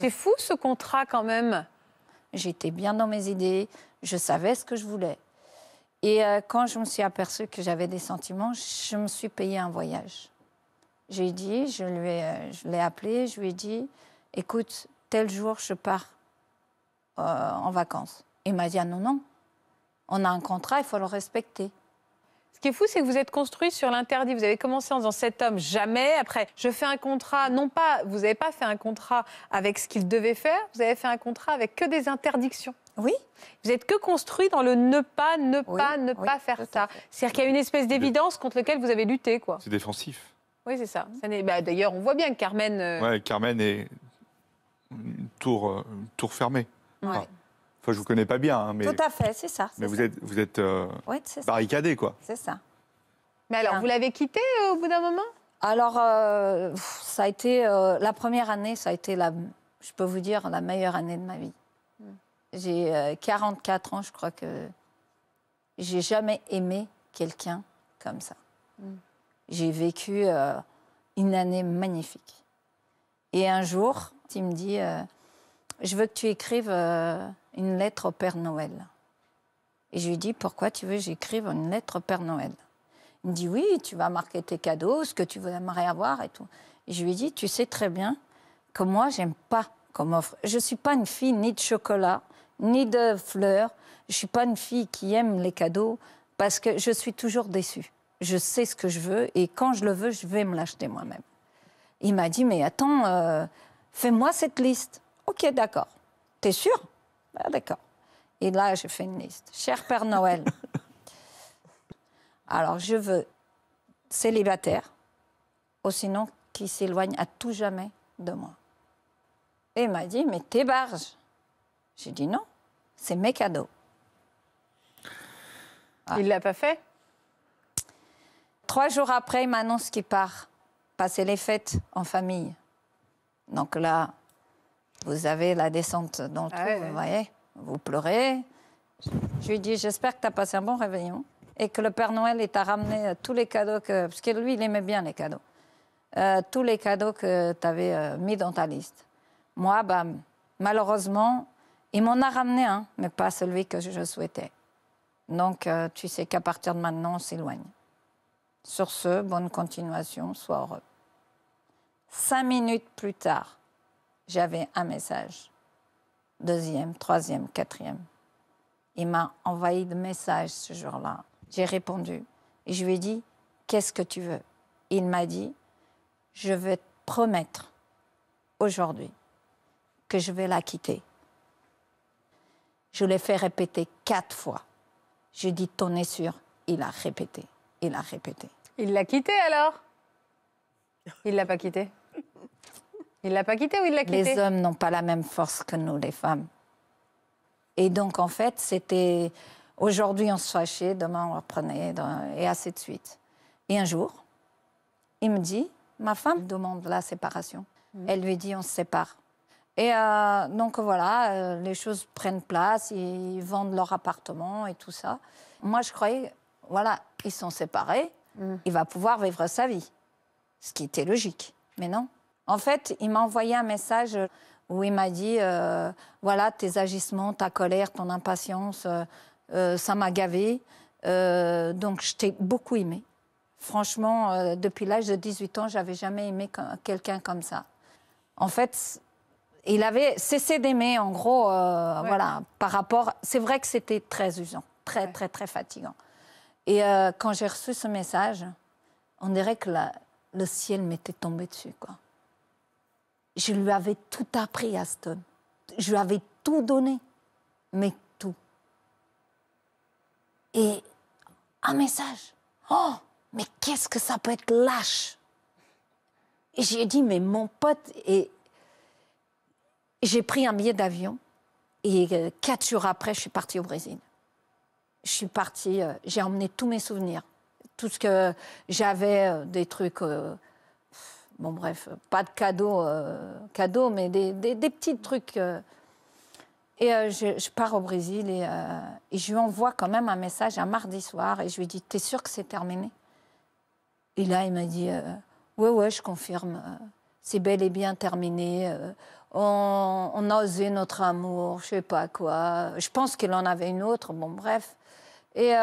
C'est fou ce contrat quand même. J'étais bien dans mes idées, je savais ce que je voulais. Et euh, quand je me suis aperçue que j'avais des sentiments, je me suis payé un voyage. J'ai dit, je lui ai, euh, je l'ai appelé, je lui ai dit, écoute, tel jour je pars euh, en vacances. Et il m'a dit ah, non, non, on a un contrat, il faut le respecter. Ce qui est fou, c'est que vous êtes construit sur l'interdit. Vous avez commencé en disant cet homme jamais. Après, je fais un contrat. Non pas, vous n'avez pas fait un contrat avec ce qu'il devait faire. Vous avez fait un contrat avec que des interdictions. Oui. Vous êtes que construit dans le ne pas, ne pas, ne pas faire ça. C'est-à-dire qu'il y a une espèce d'évidence contre laquelle vous avez lutté, quoi. C'est défensif. Oui, c'est ça. Bah, d'ailleurs, on voit bien que Carmen. Euh, Carmen est tour, euh, tour fermée. Ouais. Enfin, je vous connais pas bien, hein, mais. Tout à fait, c'est ça. Mais vous êtes, vous êtes euh, barricadé, quoi. C'est ça. Mais alors, vous l'avez quitté euh, au bout d'un moment Alors, euh, ça a été la première année, ça a été la, je peux vous dire, la meilleure année de ma vie. Hmm. J'ai 44 ans, je crois que j'ai jamais aimé quelqu'un comme ça. Hmm. J'ai vécu une année magnifique. Et un jour, tu me dit, je veux que tu écrives euh, une lettre au Père Noël. Et je lui dis, pourquoi tu veux que j'écrive une lettre au Père Noël Il me dit, oui, tu vas marquer tes cadeaux, ce que tu aimerais avoir et tout. Et je lui dis, tu sais très bien que moi, j'aime pas comme offre. Je suis pas une fille ni de chocolat, ni de fleurs. Je suis pas une fille qui aime les cadeaux parce que je suis toujours déçue. Je sais ce que je veux et quand je le veux, je vais me l'acheter moi-même. Il m'a dit, mais attends, euh, fais-moi cette liste. Ok, d'accord. T'es sûr bah, D'accord. Et là, j'ai fait une liste. Cher Père Noël, alors je veux célibataire, ou sinon qui s'éloigne à tout jamais de moi. Et il m'a dit, mais t'es barge. J'ai dit non, c'est mes cadeaux. Il ah. Il l'a pas fait Trois jours après, il m'annonce qu'il part passer les fêtes en famille. Donc là, vous avez la descente dans le ah trou, vous voyez. Vous pleurez. Je lui dis, j'espère que tu as passé un bon réveillon et que le Père Noël t'a ramené euh, tous les cadeaux que... Parce que lui, il aimait bien les cadeaux. Euh, tous les cadeaux que tu avais euh, mis dans ta liste. Moi, bah, malheureusement, il m'en a ramené un, mais pas celui que je souhaitais. Donc, tu sais qu'à partir de maintenant, on s'éloigne. Sur ce, bonne continuation, sois heureux. Cinq minutes plus tard, j'avais un message. Deuxième, troisième, quatrième. Il m'a envoyé de messages ce jour-là. J'ai répondu et je lui ai dit Qu'est-ce que tu veux Il m'a dit Je veux te promettre aujourd'hui que je vais la quitter. Je l'ai fait répéter quatre fois. ai dit T'en es sûr Il a répété. Il a répété. Il l'a quitté alors Il l'a pas quitté il l'a pas quitté ou il l'a quitté Les hommes n'ont pas la même force que nous, les femmes. Et donc, en fait, c'était aujourd'hui on se fâchait, demain on reprenait, et ainsi de suite. Et un jour, il me dit, ma femme demande la séparation. Mhm. Elle lui dit, on se sépare. Et euh, donc voilà, euh, les choses prennent place, ils vendent leur appartement et tout ça. Moi, je croyais, voilà, ils sont séparés, mhm. il va pouvoir vivre sa vie, ce qui était logique. Mais non, en fait, il m'a envoyé un message où il m'a dit euh, voilà tes agissements, ta colère, ton impatience, euh, euh, ça m'a gavé. donc je t'ai beaucoup aimé. Franchement, depuis l'âge de 18 ans, j'avais jamais aimé quelqu'un comme ça. En fait, il avait cessé d'aimer, en gros, voilà, par rapport. C'est vrai que c'était très usant, très, très, très fatigant. Et quand j'ai reçu ce message, on dirait que le ciel m'était tombé dessus, quoi. Je lui avais tout appris, Aston. Je lui avais tout donné, mais tout. Et un message. Oh, mais qu'est-ce que ça peut être lâche Et j'ai dit, mais mon pote, et j'ai pris un billet d'avion. Et euh, quatre jours après, je suis partie au Brésil. Je suis partie, euh, j'ai emmené tous mes souvenirs. Tout ce que j'avais, euh, des trucs bon bref, pas de cadeaux, euh, mais des, petits trucs. Euh. Et euh, je, pars au Brésil et, je lui envoie quand même un message un mardi soir et je lui dis T'es sûr que c'est terminé Et là, il m'a dit Ouais, ouais, je confirme, c'est bel et bien terminé. On, on, a osé notre amour, je sais pas quoi. Je pense qu'il en avait une autre, bon bref. Et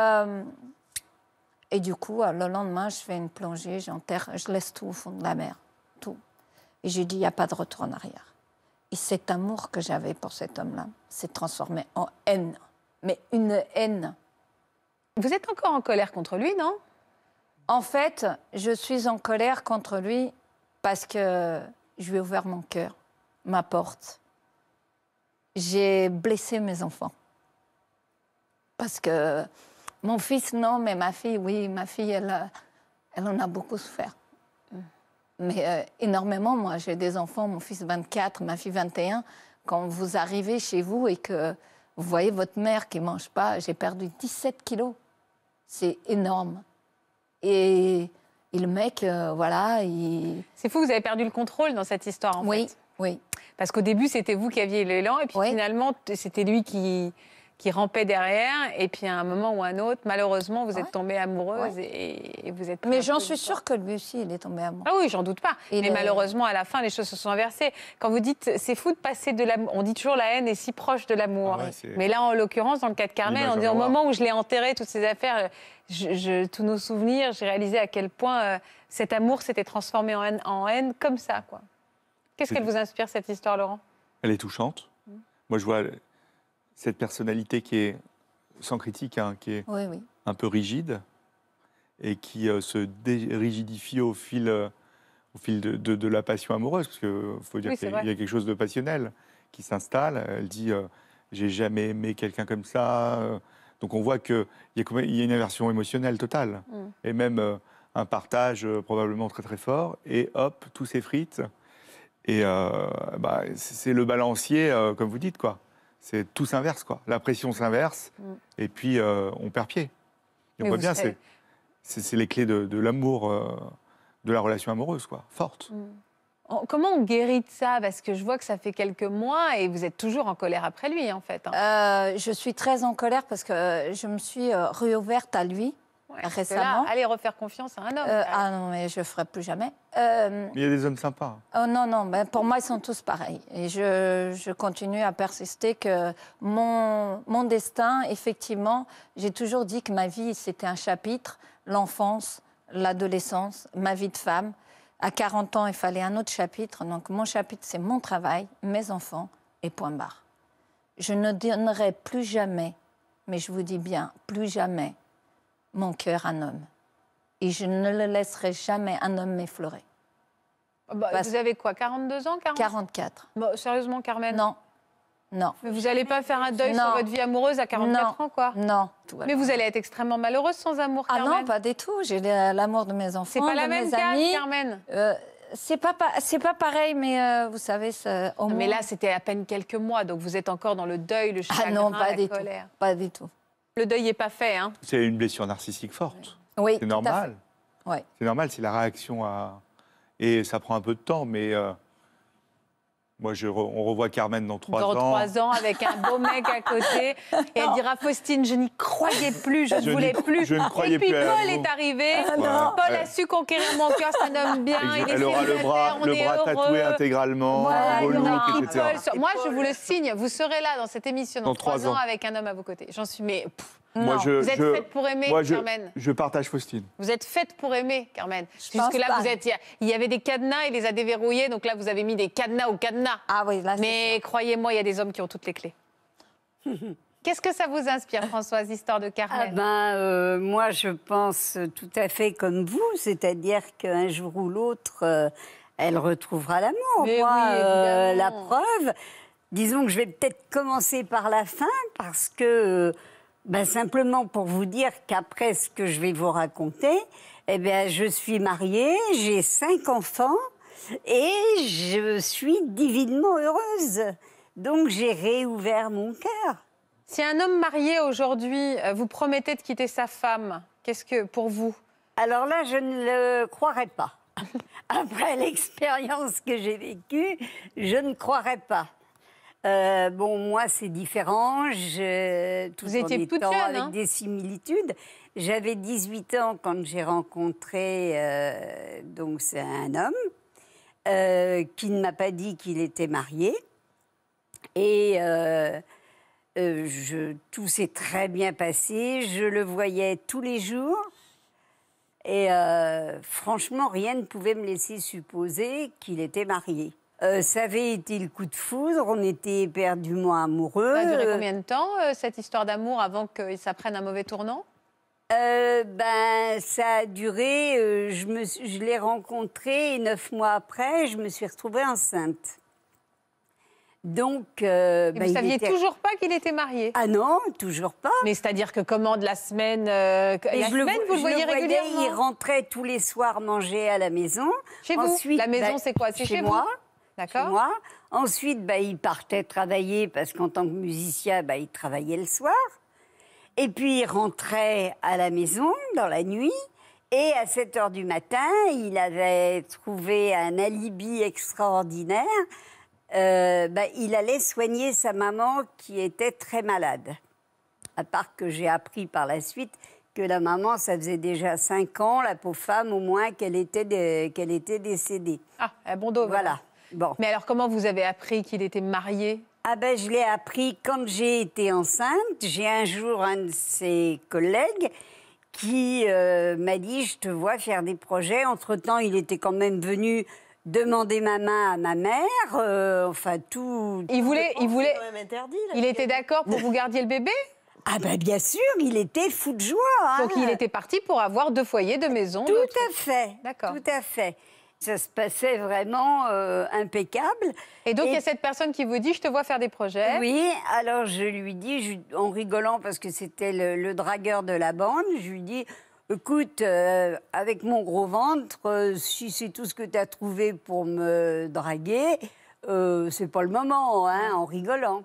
et du coup, euh, le lendemain, je fais une plongée, j'enterre, je laisse tout au fond de la mer, tout. Et j'ai dit, il n'y a pas de retour en arrière. Et cet amour que j'avais pour cet homme-là s'est transformé en haine, mais une haine. Vous êtes encore en colère contre lui, non En fait, je suis en colère contre lui parce que je lui ai ouvert mon cœur, ma porte. J'ai blessé mes enfants. Parce que mon fils, non, mais ma fille, oui, ma fille, elle, elle en a beaucoup souffert. Mm. Mais euh, énormément, moi, j'ai des enfants, mon fils 24, ma fille 21. Quand vous arrivez chez vous et que vous voyez votre mère qui mange pas, j'ai perdu 17 kilos. C'est énorme. Et, le mec, voilà, il... C'est fou, vous avez perdu le contrôle dans cette histoire, en oui, fait. Oui, oui. Parce qu'au début, c'était vous qui aviez l'élan, et puis finalement, c'était lui qui qui rampait derrière. Et puis à un moment ou à un autre, malheureusement, vous ah êtes tombée amoureuse et, vous êtes. Mais j'en suis sûre que lui aussi, il est tombé amoureux. Ah oui, j'en doute pas. Mais malheureusement, à la fin, les choses se sont inversées. Quand vous dites, c'est fou de passer de l'amour. On dit toujours la haine est si proche de l'amour. Ah Mais là, en l'occurrence, dans le cas de Carmen, on dit au moment où je l'ai enterré, toutes ces affaires. Je, tous nos souvenirs, j'ai réalisé à quel point euh, cet amour s'était transformé en haine, en haine, comme ça. Quoi. Qu'est-ce qu'elle vous inspire, cette histoire, Laurent Elle est touchante. Mmh. Moi, je vois cette personnalité qui est sans critique, hein, qui est un peu rigide et qui euh, se rigidifie au fil, euh, au fil de, la passion amoureuse, parce qu'il faut dire qu'il y, a quelque chose de passionnel qui s'installe. Elle dit euh, J'ai jamais aimé quelqu'un comme ça. Donc on voit qu'il y, a une inversion émotionnelle totale, mm. et même un partage probablement très très fort, et hop, tout s'effrite. Et bah, c'est le balancier, comme vous dites, quoi c'est tout s'inverse, quoi. La pression s'inverse, mm. et puis euh, on perd pied. on voit bien, c'est c'est les clés de, l'amour, euh, de la relation amoureuse, quoi, forte. Mm. Comment on guérit de ça Parce que je vois que ça fait quelques mois et vous êtes toujours en colère après lui, en fait. Hein. Euh, je suis très en colère parce que je me suis réouverte à lui récemment. allez refaire confiance à un homme. Euh, ah non, mais je ne ferai plus jamais. Euh, il y a des hommes sympas. Oh, non, non, ben, pour moi, ils sont tous pareils. Et je, continue à persister que mon, mon destin, effectivement, j'ai toujours dit que ma vie, c'était un chapitre, l'enfance, l'adolescence, ma vie de femme. À 40 ans, il fallait un autre chapitre. Donc mon chapitre, c'est mon travail, mes enfants et point barre. Je ne donnerai plus jamais, mais je vous dis bien, plus jamais mon cœur un homme. Et je ne le laisserai jamais un homme m'effleurer. Ah bah, vous avez quoi 42 ans 44. sérieusement, Carmen Non. Non. Mais vous n'allez pas faire un deuil sur votre vie amoureuse à 44 ans, quoi Non. Mais vous allez être extrêmement malheureuse sans amour, Carmen. Ah non, pas du tout. J'ai l'amour de mes enfants, euh, C'est pas la même mes Carmen. c'est pas, c'est pas pareil, mais euh, vous savez, Mais là, c'était à peine quelques mois, donc vous êtes encore dans le deuil, le ah chagrin, ah non, pas du Tout. Pas du tout. Le deuil n'est pas fait. Hein. C'est une blessure narcissique forte. Oui, c'est normal. Ouais. C'est normal, c'est la réaction à. Et ça prend un peu de temps, mais euh, moi, je on revoit Carmen dans trois ans. Dans trois ans, avec un beau mec à côté. Et elle dira Faustine, je n'y croyais plus, je, ne voulais plus. Je ne croyais et puis Paul est arrivé. Ah Paul a su conquérir mon cœur, c'est un homme bien. Il est elle aura le bras, le bras tatoué intégralement, moi, je vous le signe, vous serez là dans cette émission dans, trois ans. avec un homme à vos côtés. J'en suis, mais. Moi, je, vous êtes faite pour aimer, je, Carmen. Je partage Faustine. Vous êtes faite pour aimer, Carmen. Puisque là vous êtes. Il y, avait des cadenas, il les a déverrouillés, donc là, vous avez mis des cadenas au cadenas. Ah oui, là, Mais croyez-moi, il y a des hommes qui ont toutes les clés. Qu'est-ce que ça vous inspire, Françoise, histoire de Carmen ah ben, euh, Moi, je pense tout à fait comme vous, c'est-à-dire qu'un jour ou l'autre, euh, elle retrouvera l'amour. Moi, oui, euh, la preuve. Disons que je vais peut-être commencer par la fin, parce que ben, simplement pour vous dire qu'après ce que je vais vous raconter, eh bien, je suis mariée, j'ai cinq enfants et je suis divinement heureuse. Donc j'ai réouvert mon cœur. Si un homme marié aujourd'hui euh, vous promettait de quitter sa femme, qu'est-ce que pour vous Alors là, je ne le croirais pas. Après l'expérience que j'ai vécue, je ne croirais pas. Euh, bon, moi, c'est différent. Je, tout Vous étiez toute avec hein. des similitudes. J'avais 18 ans quand j'ai rencontré, euh, donc c'est un homme, euh, qui ne m'a pas dit qu'il était marié. Et je, tout s'est très bien passé. Je le voyais tous les jours. Et franchement, rien ne pouvait me laisser supposer qu'il était marié ça euh, avait été le coup de foudre, on était éperdument amoureux. Ça a duré euh, combien de temps, euh, cette histoire d'amour, avant que ça prenne un mauvais tournant ben, ça a duré, je, l'ai rencontré et neuf mois après, je me suis retrouvée enceinte. Donc, ben, vous ne saviez toujours pas qu'il était marié Ah non, toujours pas. Mais c'est-à-dire que comment de la semaine, la semaine vous le voyez régulièrement Il rentrait tous les soirs manger à la maison. Chez vous La maison, ben, c'est quoi C'est chez, moi. Moi. Ensuite, bah, il partait travailler parce qu'en tant que musicien, bah, il travaillait le soir. Et puis, il rentrait à la maison dans la nuit. Et à 7 heures du matin, il avait trouvé un alibi extraordinaire. Euh, bah, il allait soigner sa maman qui était très malade. À part que j'ai appris par la suite que la maman, ça faisait déjà 5 ans, la pauvre femme au moins, qu'elle était, qu'elle était décédée. Ah, un bon dos. voilà. Mais alors, comment vous avez appris qu'il était marié ah ben, je l'ai appris quand j'ai été enceinte. J'ai un jour un de ses collègues qui euh, m'a dit Je te vois faire des projets. Entre-temps, il était quand même venu demander ma main à ma mère. Euh, enfin, tout. Il voulait. Il voulait. il était d'accord pour vous gardiez le bébé ah ben bien sûr, il était fou de joie. Hein. Donc il était parti pour avoir deux foyers, deux maisons. Tout à fait. D'accord. Tout à fait ça se passait vraiment euh, impeccable. Et donc, il y a cette personne qui vous dit, je te vois faire des projets. Oui, alors je lui dis, en rigolant, parce que c'était le, dragueur de la bande, je lui dis, écoute, euh, avec mon gros ventre, euh, si c'est tout ce que tu as trouvé pour me draguer, c'est pas le moment, hein, en rigolant.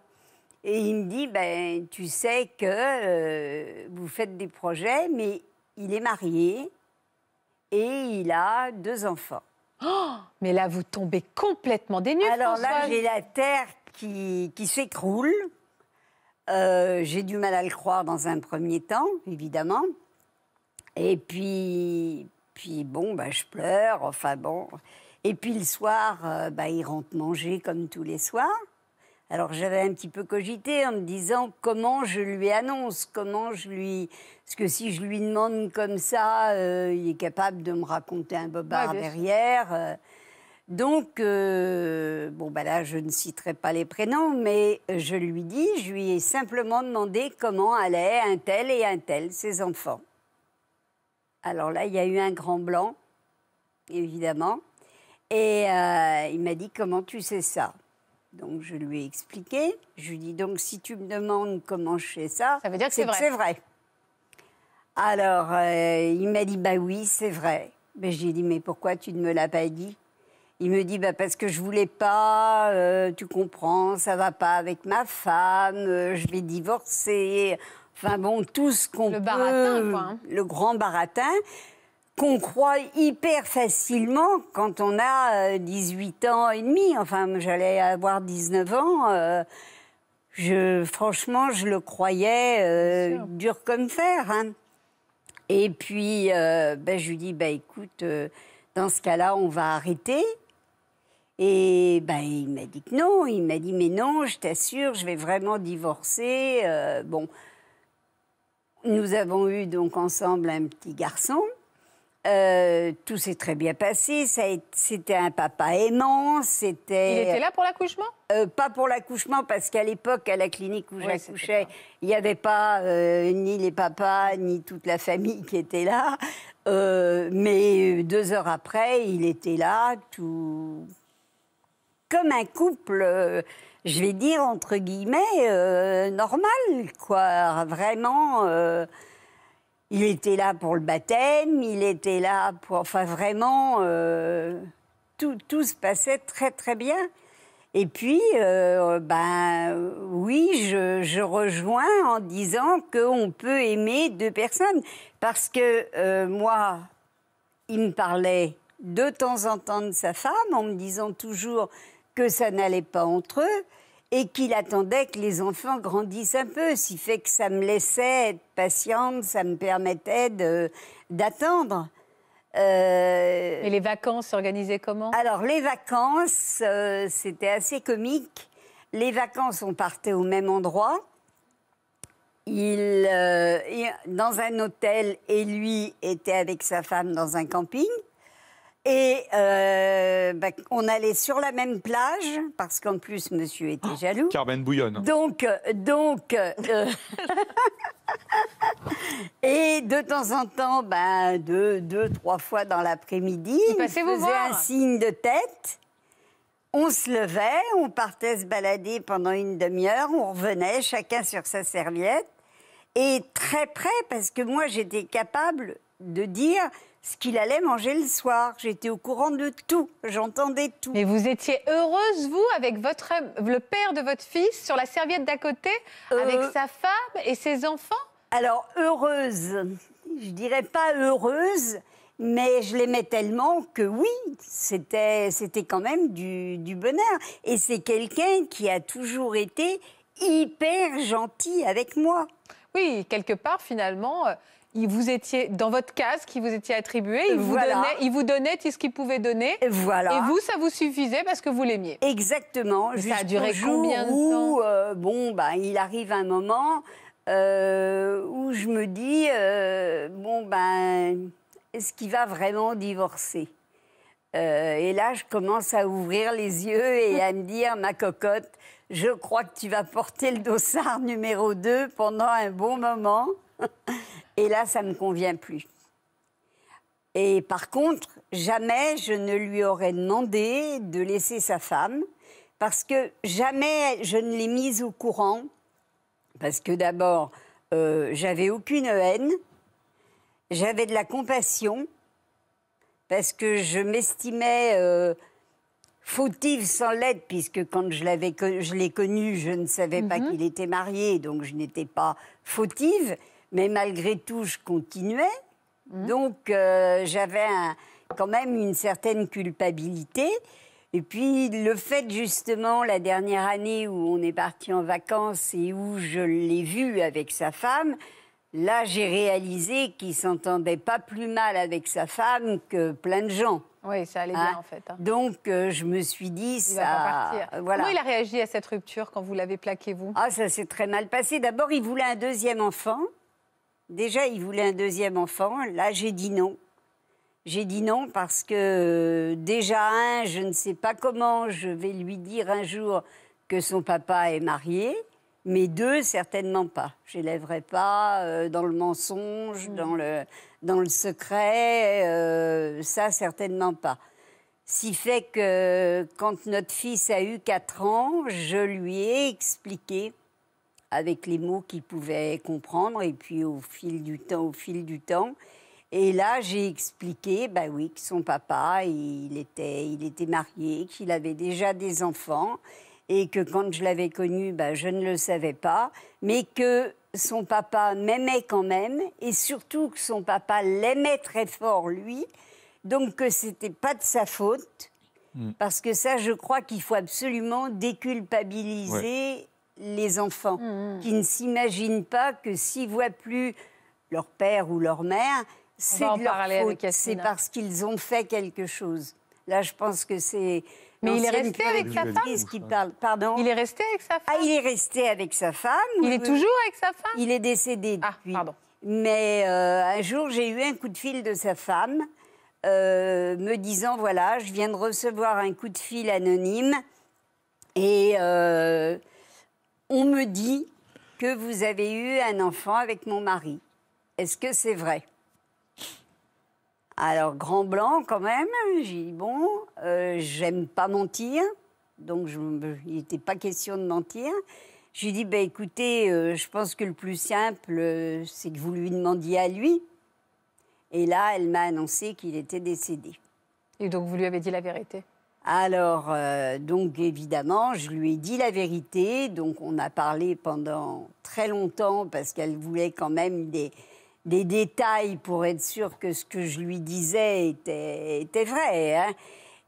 Et il me dit, ben, tu sais que vous faites des projets, mais il est marié et il a deux enfants. mais là, vous tombez complètement des Alors là, j'ai la terre qui, s'écroule. Euh, j'ai du mal à le croire dans un premier temps, évidemment. Et puis, puis bon, bah, je pleure, enfin bon. Et puis le soir, euh, bah, il rentre manger comme tous les soirs. Alors j'avais un petit peu cogité en me disant comment je lui annonce, comment je lui... Parce que si je lui demande comme ça, euh, il est capable de me raconter un bobard derrière. Euh. Donc, euh, bon, bah là, je ne citerai pas les prénoms, mais je lui dis, je lui ai simplement demandé comment allaient un tel et un tel, ses enfants. Alors là, il y a eu un grand blanc, évidemment, et il m'a dit, comment tu sais ça donc je lui ai expliqué. Je lui ai dit donc si tu me demandes comment je fais ça, ça veut dire que c'est vrai. C'est vrai. Alors euh, il m'a dit bah oui c'est vrai. Mais ben, j'ai dit mais pourquoi tu ne me l'as pas dit Il me dit bah parce que je voulais pas. Euh, tu comprends ça va pas avec ma femme. Euh, je vais divorcer. Enfin bon tout ce qu'on le peut. Baratin, quoi, hein. Le grand baratin qu'on croit hyper facilement quand on a 18 euh, ans et demi. Enfin, j'allais avoir 19 ans. Euh, je, franchement, je le croyais euh, dur comme fer. Hein. Et puis, ben, je lui dis, ben écoute, dans ce cas-là, on va arrêter. Et ben, il m'a dit que non. Il m'a dit, mais non, je t'assure, je vais vraiment divorcer. bon, nous avons eu donc ensemble un petit garçon. Euh, tout s'est très bien passé. C'était un papa aimant. C'était. Il était là pour l'accouchement euh, Pas pour l'accouchement parce qu'à l'époque, à la clinique où j'accouchais, il n'y avait pas euh, ni les papas ni toute la famille qui était là. mais deux heures après, il était là, tout comme un couple je vais dire entre guillemets, normal, quoi. Vraiment. Il était là pour le baptême, il était là pour. Enfin, vraiment, euh, tout, se passait très, très bien. Et puis, euh, ben oui, je, rejoins en disant qu'on peut aimer deux personnes. Parce que euh, moi, il me parlait de temps en temps de sa femme en me disant toujours que ça n'allait pas entre eux et qu'il attendait que les enfants grandissent un peu, ce qui fait que ça me laissait être patiente, ça me permettait d'attendre. Euh, et les vacances s'organisaient comment Alors les vacances, euh, c'était assez comique. Les vacances, on partait au même endroit. Il, euh, dans un hôtel et lui était avec sa femme dans un camping. Et euh, bah, on allait sur la même plage, parce qu'en plus, monsieur était oh, jaloux. Carmen bouillonne. Donc, euh, donc. Euh, et de temps en temps, ben, deux, deux, trois fois dans l'après-midi, il faisait un signe de tête. On se levait, on partait se balader pendant une demi-heure, on revenait, chacun sur sa serviette. Et très près, parce que moi, j'étais capable de dire ce qu'il allait manger le soir. J'étais au courant de tout, j'entendais tout. et vous étiez heureuse, vous, avec votre, le père de votre fils sur la serviette d'à côté, euh. avec sa femme et ses enfants Alors, heureuse, je dirais pas heureuse, mais je l'aimais tellement que oui, c'était, quand même du bonheur. Et c'est quelqu'un qui a toujours été hyper gentil avec moi. Oui, quelque part, finalement, euh, il vous étiez dans votre case qui vous étiez attribuée, il vous donnait, il vous donnait tout ce qu'il pouvait donner. Voilà. Et vous, ça vous suffisait parce que vous l'aimiez. Exactement. Ça a duré combien de temps euh, Bon, bah, il arrive un moment euh, où je me dis, euh, bon ben, est-ce qu'il va vraiment divorcer Et là, je commence à ouvrir les yeux et à me dire, ma cocotte, je crois que tu vas porter le dossard numéro 2 pendant un bon moment. Et là, ça ne me convient plus. Et par contre, jamais je ne lui aurais demandé de laisser sa femme, parce que jamais je ne l'ai mise au courant, parce que d'abord, euh, j'avais aucune haine, j'avais de la compassion, parce que je m'estimais euh, fautive sans l'aide, puisque quand je je l'ai connu, je ne savais pas mhm. qu'il était marié, donc je n'étais pas fautive. Mais malgré tout, je continuais. Mhm. Donc, euh, j'avais quand même une certaine culpabilité. Et puis, le fait, justement, la dernière année où on est parti en vacances et où je l'ai vu avec sa femme, là, j'ai réalisé qu'il s'entendait pas plus mal avec sa femme que plein de gens. Oui, ça allait hein bien, en fait. Hein. Donc, euh, je me suis dit, ça... Va partir. Voilà. Comment il a réagi à cette rupture quand vous l'avez plaqué, vous Ah, ça s'est très mal passé. D'abord, il voulait un deuxième enfant. Déjà, il voulait un deuxième enfant. Là, j'ai dit non. J'ai dit non parce que euh, déjà, un, je ne sais pas comment je vais lui dire un jour que son papa est marié, mais deux, certainement pas. Je n'élèverai pas euh, dans le mensonge, hmm. dans, le, dans le secret, euh, ça, certainement pas. Si fait que quand notre fils a eu 4 ans, je lui ai expliqué avec les mots qu'il pouvait comprendre. Et puis au fil du temps, au fil du temps. Et là, j'ai expliqué, bah oui, que son papa, il était, il était marié, qu'il avait déjà des enfants, et que quand je l'avais connu, bah, je ne le savais pas, mais que son papa m'aimait quand même, et surtout que son papa l'aimait très fort, lui, donc que c'était pas de sa faute, mm. parce que ça, je crois qu'il faut absolument déculpabiliser les enfants, mm, mm. qui ne s'imaginent pas que s'ils voient plus leur père ou leur mère, c'est de leur faute, c'est parce qu'ils ont fait quelque chose. Là, je pense que c'est... Mais il est resté avec sa femme parle. Pardon Il est resté avec sa ah, femme il est resté avec sa femme. Il est toujours avec sa femme Il est décédé ah, pardon. Mais euh, un jour, j'ai eu un coup de fil de sa femme euh, me disant, voilà, je viens de recevoir un coup de fil anonyme et... Euh, on me dit que vous avez eu un enfant avec mon mari. Est-ce que c'est vrai Alors, grand blanc quand même, j'ai dit, bon, euh, j'aime pas mentir, donc je, il n'était pas question de mentir. J'ai dit, Ben, écoutez, euh, je pense que le plus simple, euh, c'est que vous lui demandiez à lui. Et là, elle m'a annoncé qu'il était décédé. Et donc, vous lui avez dit la vérité alors, euh, donc évidemment, je lui ai dit la vérité. Donc, on a parlé pendant très longtemps parce qu'elle voulait quand même des, détails pour être sûre que ce que je lui disais était, vrai. Hein.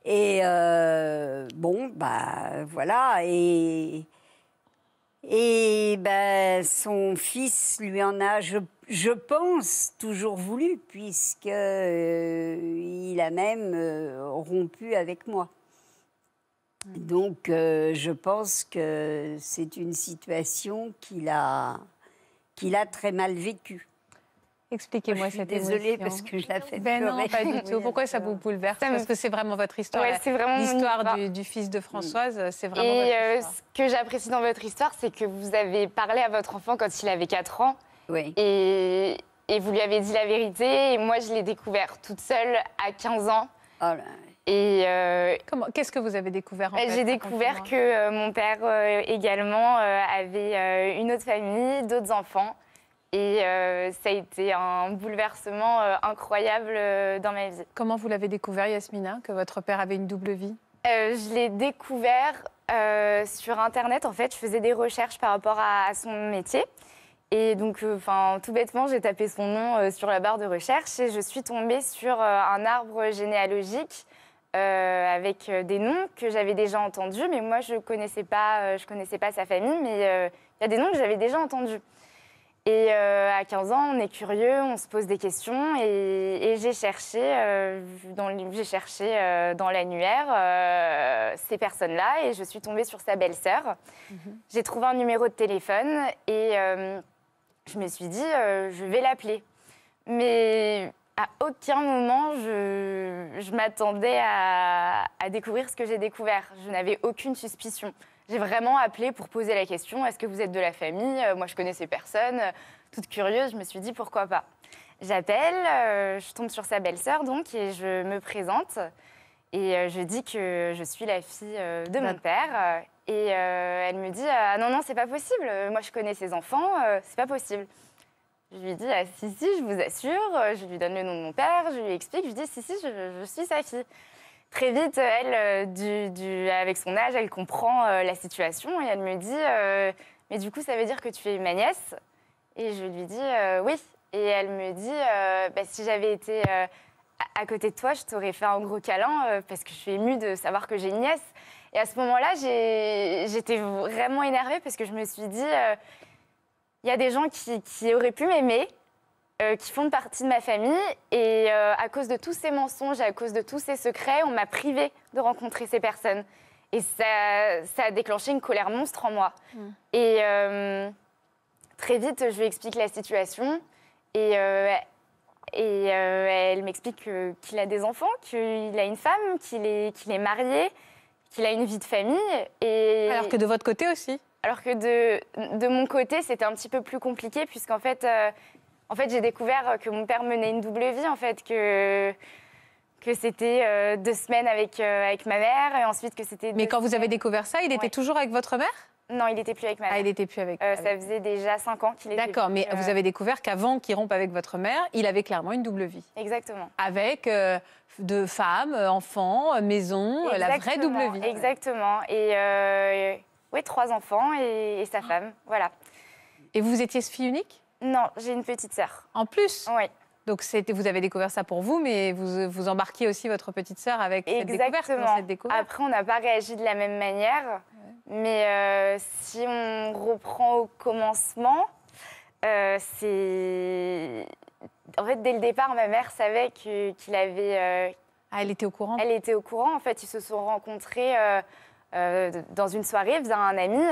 Et euh, bon, bah voilà. Et, et bah, son fils lui en a, je, pense, toujours voulu, puisqu'il euh, il a même rompu avec moi. Mm. Donc euh, je pense que c'est une situation qu'il a, qu'il a très mal vécue. Expliquez-moi cette émotion. Désolée parce que je la fais ben Non, pas du tout. Pourquoi ça vous bouleverse Parce que c'est vraiment votre histoire. c'est vraiment l'histoire du, du, fils de Françoise. Euh, c'est vraiment. Et votre euh, ce que j'apprécie dans votre histoire, c'est que vous avez parlé à votre enfant quand il avait 4 ans. Oui. Et, vous lui avez dit la vérité. Et moi, je l'ai découvert toute seule à 15 ans. Oh là, et euh, qu'est-ce que vous avez découvert en bah, fait, J'ai découvert que euh, mon père euh, également avait une autre famille, d'autres enfants. Et ça a été un bouleversement incroyable dans ma vie. Comment vous l'avez découvert, Yasmina, que votre père avait une double vie Je l'ai découvert sur Internet. En fait, je faisais des recherches par rapport à, son métier. Et donc, enfin, tout bêtement, j'ai tapé son nom sur la barre de recherche et je suis tombée sur un arbre généalogique euh, avec euh, des noms que j'avais déjà entendus, mais moi je ne connaissais, pas, euh, je connaissais pas sa famille, mais il y a des noms que j'avais déjà entendus. Et à 15 ans, on est curieux, on se pose des questions, et, et j'ai cherché dans l'annuaire ces personnes-là, et je suis tombée sur sa belle-sœur. Mhm. J'ai trouvé un numéro de téléphone, et je me suis dit, je vais l'appeler. Mais à aucun moment, je, m'attendais à, découvrir ce que j'ai découvert. Je n'avais aucune suspicion. J'ai vraiment appelé pour poser la question est-ce que vous êtes de la famille euh, Moi, je connaissais personne. Toute curieuse, je me suis dit pourquoi pas. J'appelle, euh, je tombe sur sa belle-sœur, donc, et je me présente. Et euh, je dis que je suis la fille de mon père. Et elle me dit ah non, non, c'est pas possible. Moi, je connais ses enfants, c'est pas possible. Je lui dis ah, si, si, je vous assure. Euh, je lui donne le nom de mon père, je lui explique, je lui dis si, si, je, suis sa fille. Très vite, euh, elle, euh, du, avec son âge, elle comprend la situation et elle me dit Mais du coup, ça veut dire que tu es ma nièce Et je lui dis Oui. Et elle me dit bah, Si j'avais été à côté de toi, je t'aurais fait un gros câlin parce que je suis émue de savoir que j'ai une nièce. Et à ce moment-là, j'étais vraiment énervée parce que je me suis dit il y a des gens qui, auraient pu m'aimer, euh, qui font partie de ma famille. Et euh, à cause de tous ces mensonges, à cause de tous ces secrets, on m'a privé de rencontrer ces personnes. Et ça, ça a déclenché une colère monstre en moi. Mm. Et euh, très vite, je lui explique la situation. Et, et elle m'explique qu'il a des enfants, qu'il a une femme, qu'il est, est marié, qu'il a une vie de famille. Et... Alors que de votre côté aussi alors que de, de mon côté, c'était un petit peu plus compliqué, puisqu'en fait, euh, en fait j'ai découvert que mon père menait une double vie, en fait, que que c'était euh, deux semaines avec, euh, avec ma mère et ensuite que c'était. Mais quand vous avez découvert ça, il était toujours avec votre mère Non, il n'était plus avec ma ah, mère. Ah, il n'était plus avec. Ça faisait déjà cinq ans qu'il était. D'accord, mais vous avez découvert qu'avant qu'il rompe avec votre mère, il avait clairement une double vie. Exactement. Avec deux femmes, enfants, maison, la vraie double vie. Exactement. Et oui, trois enfants et, sa ah. femme, voilà. Et vous étiez ce fille unique Non, j'ai une petite sœur. En plus Oui. Donc vous avez découvert ça pour vous, mais vous, vous embarquiez aussi votre petite sœur avec cette découverte, cette découverte, Après, on n'a pas réagi de la même manière, mais euh, si on reprend au commencement, euh, c'est... En fait, dès le départ, ma mère savait qu'il avait... Euh, ah, elle était au courant Elle était au courant, en fait. Ils se sont rencontrés euh, dans une soirée faisait un ami.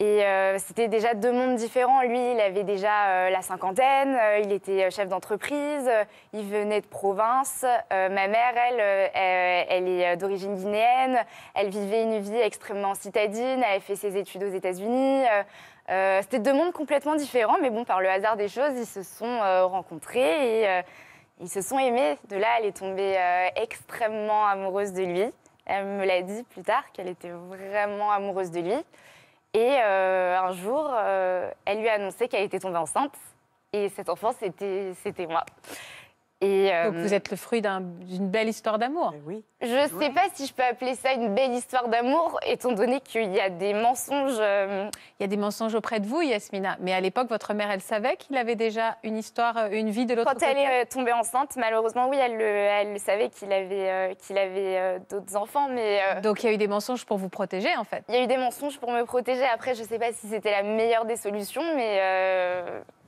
Et euh, c'était déjà deux mondes différents. Lui, il avait déjà euh, la cinquantaine, il était chef d'entreprise, il venait de province. ma mère, elle, elle est d'origine guinéenne, elle vivait une vie extrêmement citadine, elle avait fait ses études aux États-Unis. c'était deux mondes complètement différents, mais bon, par le hasard des choses, ils se sont rencontrés et ils se sont aimés. De là, elle est tombée extrêmement amoureuse de lui. Elle me l'a dit plus tard qu'elle était vraiment amoureuse de lui. Et euh, un jour, euh, elle lui a annoncé qu'elle était tombée enceinte. Et cet enfant, c'était moi. Donc euh, vous êtes le fruit d'une belle histoire d'amour. Eh oui. Je ne sais pas si je peux appeler ça une belle histoire d'amour, étant donné qu'il y a des mensonges. Euh, il y a des mensonges auprès de vous, Yasmina. Mais à l'époque, votre mère, elle savait qu'il avait déjà une histoire, euh, une vie de l'autre côté. Quand elle est tombée enceinte, malheureusement, oui, elle, le, savait qu'il avait, qu'il avait d'autres enfants, mais. Donc il y a eu des mensonges pour vous protéger, en fait. Il y a eu des mensonges pour me protéger. Après, je ne sais pas si c'était la meilleure des solutions, mais.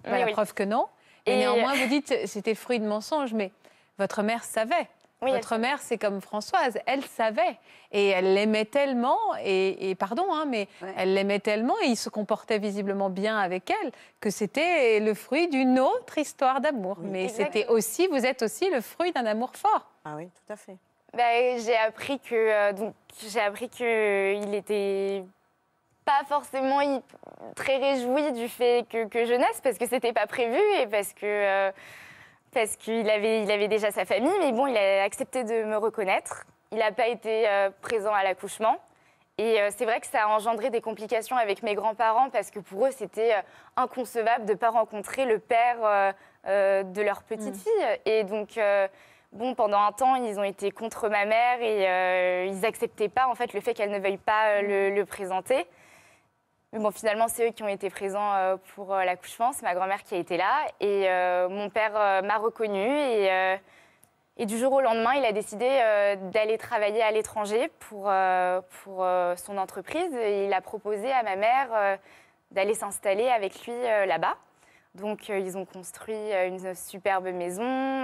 la preuve que non. Et néanmoins, vous dites, c'était fruit de mensonge, mais votre mère savait. Votre mère, c'est comme Françoise, elle savait et elle l'aimait tellement, et, pardon, hein, mais elle l'aimait tellement et il se comportait visiblement bien avec elle que c'était le fruit d'une autre histoire d'amour. Mais c'était aussi, vous êtes aussi le fruit d'un amour fort. Ah oui, tout à fait. Bah, j'ai appris que euh, donc j'ai appris que il était pas forcément très réjoui du fait que, je naisse parce que c'était pas prévu et parce que euh, parce qu'il avait il avait déjà sa famille mais bon il a accepté de me reconnaître il n'a pas été euh, présent à l'accouchement et euh, c'est vrai que ça a engendré des complications avec mes grands-parents parce que pour eux c'était inconcevable de pas rencontrer le père de leur petite mm. fille et donc Bon, pendant un temps, ils ont été contre ma mère et ils n'acceptaient pas en fait le fait qu'elle ne veuille pas le présenter. Mais bon, finalement, c'est eux qui ont été présents euh, pour euh, l'accouchement. C'est ma grand-mère qui a été là. Et euh, mon père m'a reconnue. Et, du jour au lendemain, il a décidé d'aller travailler à l'étranger pour, pour son entreprise. il a proposé à ma mère d'aller s'installer avec lui là-bas. Donc, ils ont construit une superbe maison.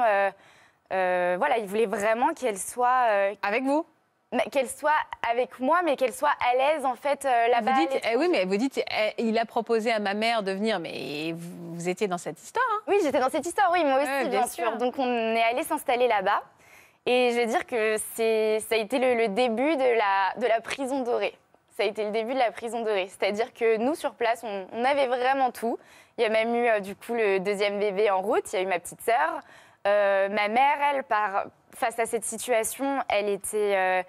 voilà, il voulait vraiment qu'elle soit... avec vous qu'elle soit avec moi, mais qu'elle soit à l'aise en fait euh, là-bas. Vous dites, eh oui, mais vous dites, eh, il a proposé à ma mère de venir, mais vous, étiez dans cette histoire. Hein. oui, j'étais dans cette histoire, oui, moi aussi, bien, sûr. Donc on est allé s'installer là-bas, et je veux dire que c'est, ça a été le, début de la, de la prison dorée. Ça a été le début de la prison dorée, c'est-à-dire que nous sur place, on, avait vraiment tout. Il y a même eu euh, du coup le deuxième bébé en route, il y a eu ma petite sœur, euh, ma mère, elle part face à cette situation, elle était. Euh,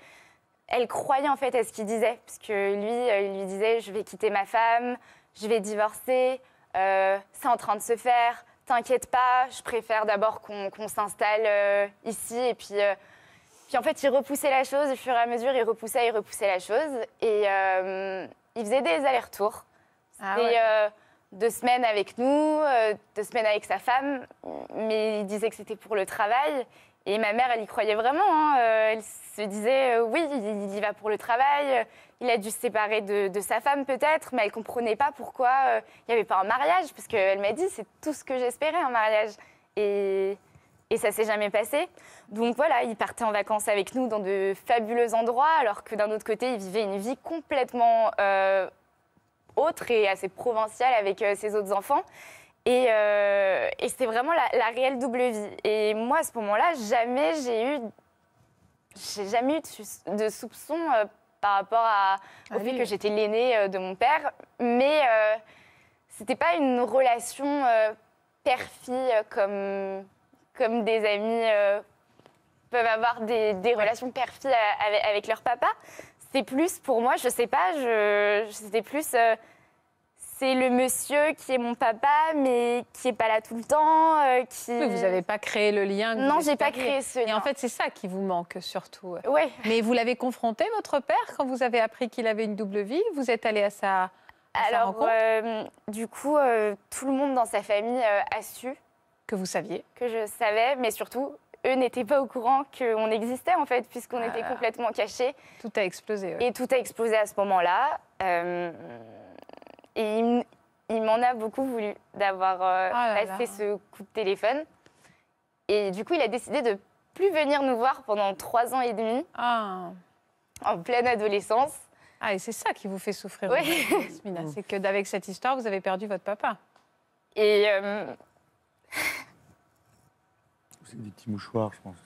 elle croyait en fait à ce qu'il disait, parce que lui, euh, il lui disait Je vais quitter ma femme, je vais divorcer, euh, c'est en train de se faire, t'inquiète pas, je préfère d'abord qu'on s'installe ici. Et puis, puis en fait, il repoussait la chose, au fur et à mesure, il repoussait, il repoussait la chose. Et il faisait des allers-retours. Ah c'était deux semaines avec nous, deux semaines avec sa femme, mais il disait que c'était pour le travail. Et ma mère, elle y croyait vraiment. Hein. Euh, elle se disait, euh, oui, il y va pour le travail. Euh, il a dû se séparer de, sa femme peut-être, mais elle comprenait pas pourquoi il n'y avait pas un mariage, parce qu'elle m'a dit, c'est tout ce que j'espérais, un mariage. Et, et ça s'est jamais passé. Donc voilà, il partait en vacances avec nous dans de fabuleux endroits, alors que d'un autre côté, il vivait une vie complètement autre et assez provinciale avec ses autres enfants. Et, euh, et c'est vraiment la, réelle double vie. Et moi, à ce moment-là, jamais j'ai eu, j'ai jamais eu de, soupçon soupçons euh, par rapport à, au ah fait que j'étais l'aînée euh, de mon père. Mais euh, c'était pas une relation euh, père-fille comme, comme des amis peuvent avoir des, relations père-fille avec, leur papa. C'est plus, pour moi, je sais pas, c'était plus c'est le monsieur qui est mon papa, mais qui est pas là tout le temps. Euh, qui... vous n'avez pas créé le lien. Non, j'ai pas créé ce lien. Et en fait, c'est ça qui vous manque surtout. Oui. Mais vous l'avez confronté, votre père, quand vous avez appris qu'il avait une double vie Vous êtes allé à sa, rencontre Alors, euh, du coup, euh, tout le monde dans sa famille a su. Que vous saviez Que je savais, mais surtout, eux n'étaient pas au courant qu'on existait en fait, puisqu'on était ah. complètement cachés. Tout a explosé. Et tout a explosé à ce moment-là. Et il, m'en a beaucoup voulu d'avoir euh, ah passé ce coup de téléphone. Et du coup, il a décidé de plus venir nous voir pendant trois ans et demi, ah. en pleine adolescence. Ah, et c'est ça qui vous fait souffrir, Yasmina. c'est que d'avec cette histoire, vous avez perdu votre papa. Et... Euh, c'est des petits mouchoirs, je pense.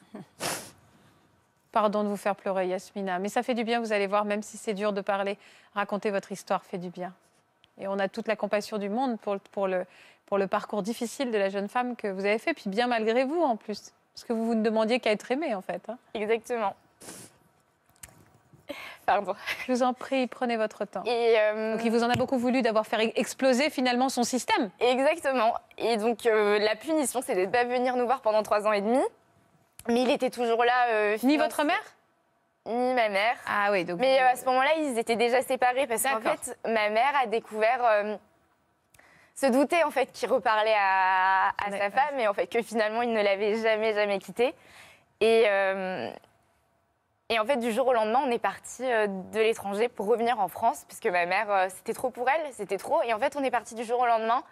Pardon de vous faire pleurer, Yasmina, mais ça fait du bien, vous allez voir, même si c'est dur de parler, raconter votre histoire fait du bien. Et on a toute la compassion du monde pour, le, pour le parcours difficile de la jeune femme que vous avez fait, puis bien malgré vous en plus. Parce que vous vous ne demandiez qu'à être aimée en fait. Hein. Exactement. Pardon. Je vous en prie, prenez votre temps. Et euh, Donc il vous en a beaucoup voulu d'avoir fait exploser finalement son système. Exactement. Et donc euh, la punition, c'est de ne pas venir nous voir pendant trois ans et demi. Mais il était toujours là. Euh, Ni votre mère ni ma mère. Ah oui, Mais euh, à ce moment-là, ils étaient déjà séparés parce qu'en fait, ma mère a découvert. Euh, se douter en fait qu'il reparlait à, sa femme et en fait que finalement il ne l'avait jamais jamais quitté et, euh, et en fait du jour au lendemain on est parti de l'étranger pour revenir en France puisque ma mère c'était trop pour elle c'était trop et en fait on est parti du jour au lendemain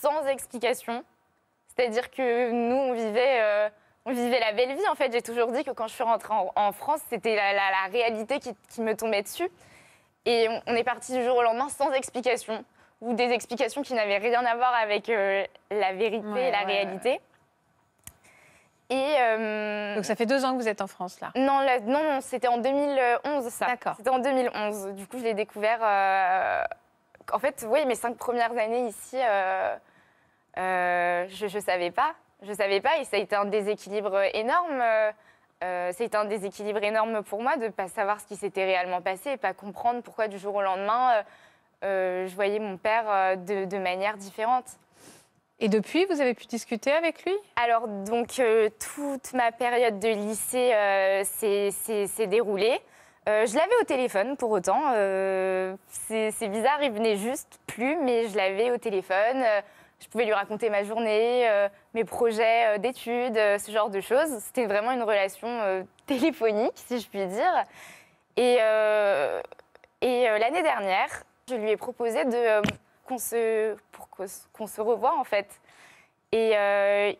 sans explication c'est-à-dire que nous on vivait vivait la belle vie, en fait. J'ai toujours dit que quand je suis rentrée en, France, c'était la, réalité qui, me tombait dessus. Et on, est parti du jour au lendemain sans explication, ou des explications qui n'avaient rien à voir avec euh, la vérité et la réalité. Et euh, Donc ça fait deux ans que vous êtes en France là Non, non, c'était en 2011 ça. D'accord. C'était en 2011. Du coup, je l'ai découvert. Euh, en fait, oui, mes cinq premières années ici, je ne savais pas. Je ne savais pas et ça a été un déséquilibre énorme. Euh, c'était euh, un déséquilibre énorme pour moi de ne pas savoir ce qui s'était réellement passé et pas comprendre pourquoi du jour au lendemain, euh, euh, je voyais mon père de, de, manière différente. Et depuis, vous avez pu discuter avec lui Alors, donc, toute ma période de lycée s'est déroulée. je l'avais au téléphone pour autant. C'est bizarre, il venait juste plus, mais je l'avais au téléphone. Je pouvais lui raconter ma journée, euh, mes projets euh, d'études, euh, ce genre de choses. C'était vraiment une relation téléphonique, si je puis dire. Et, l'année dernière, je lui ai proposé de qu'on se qu'on se revoie en fait. Et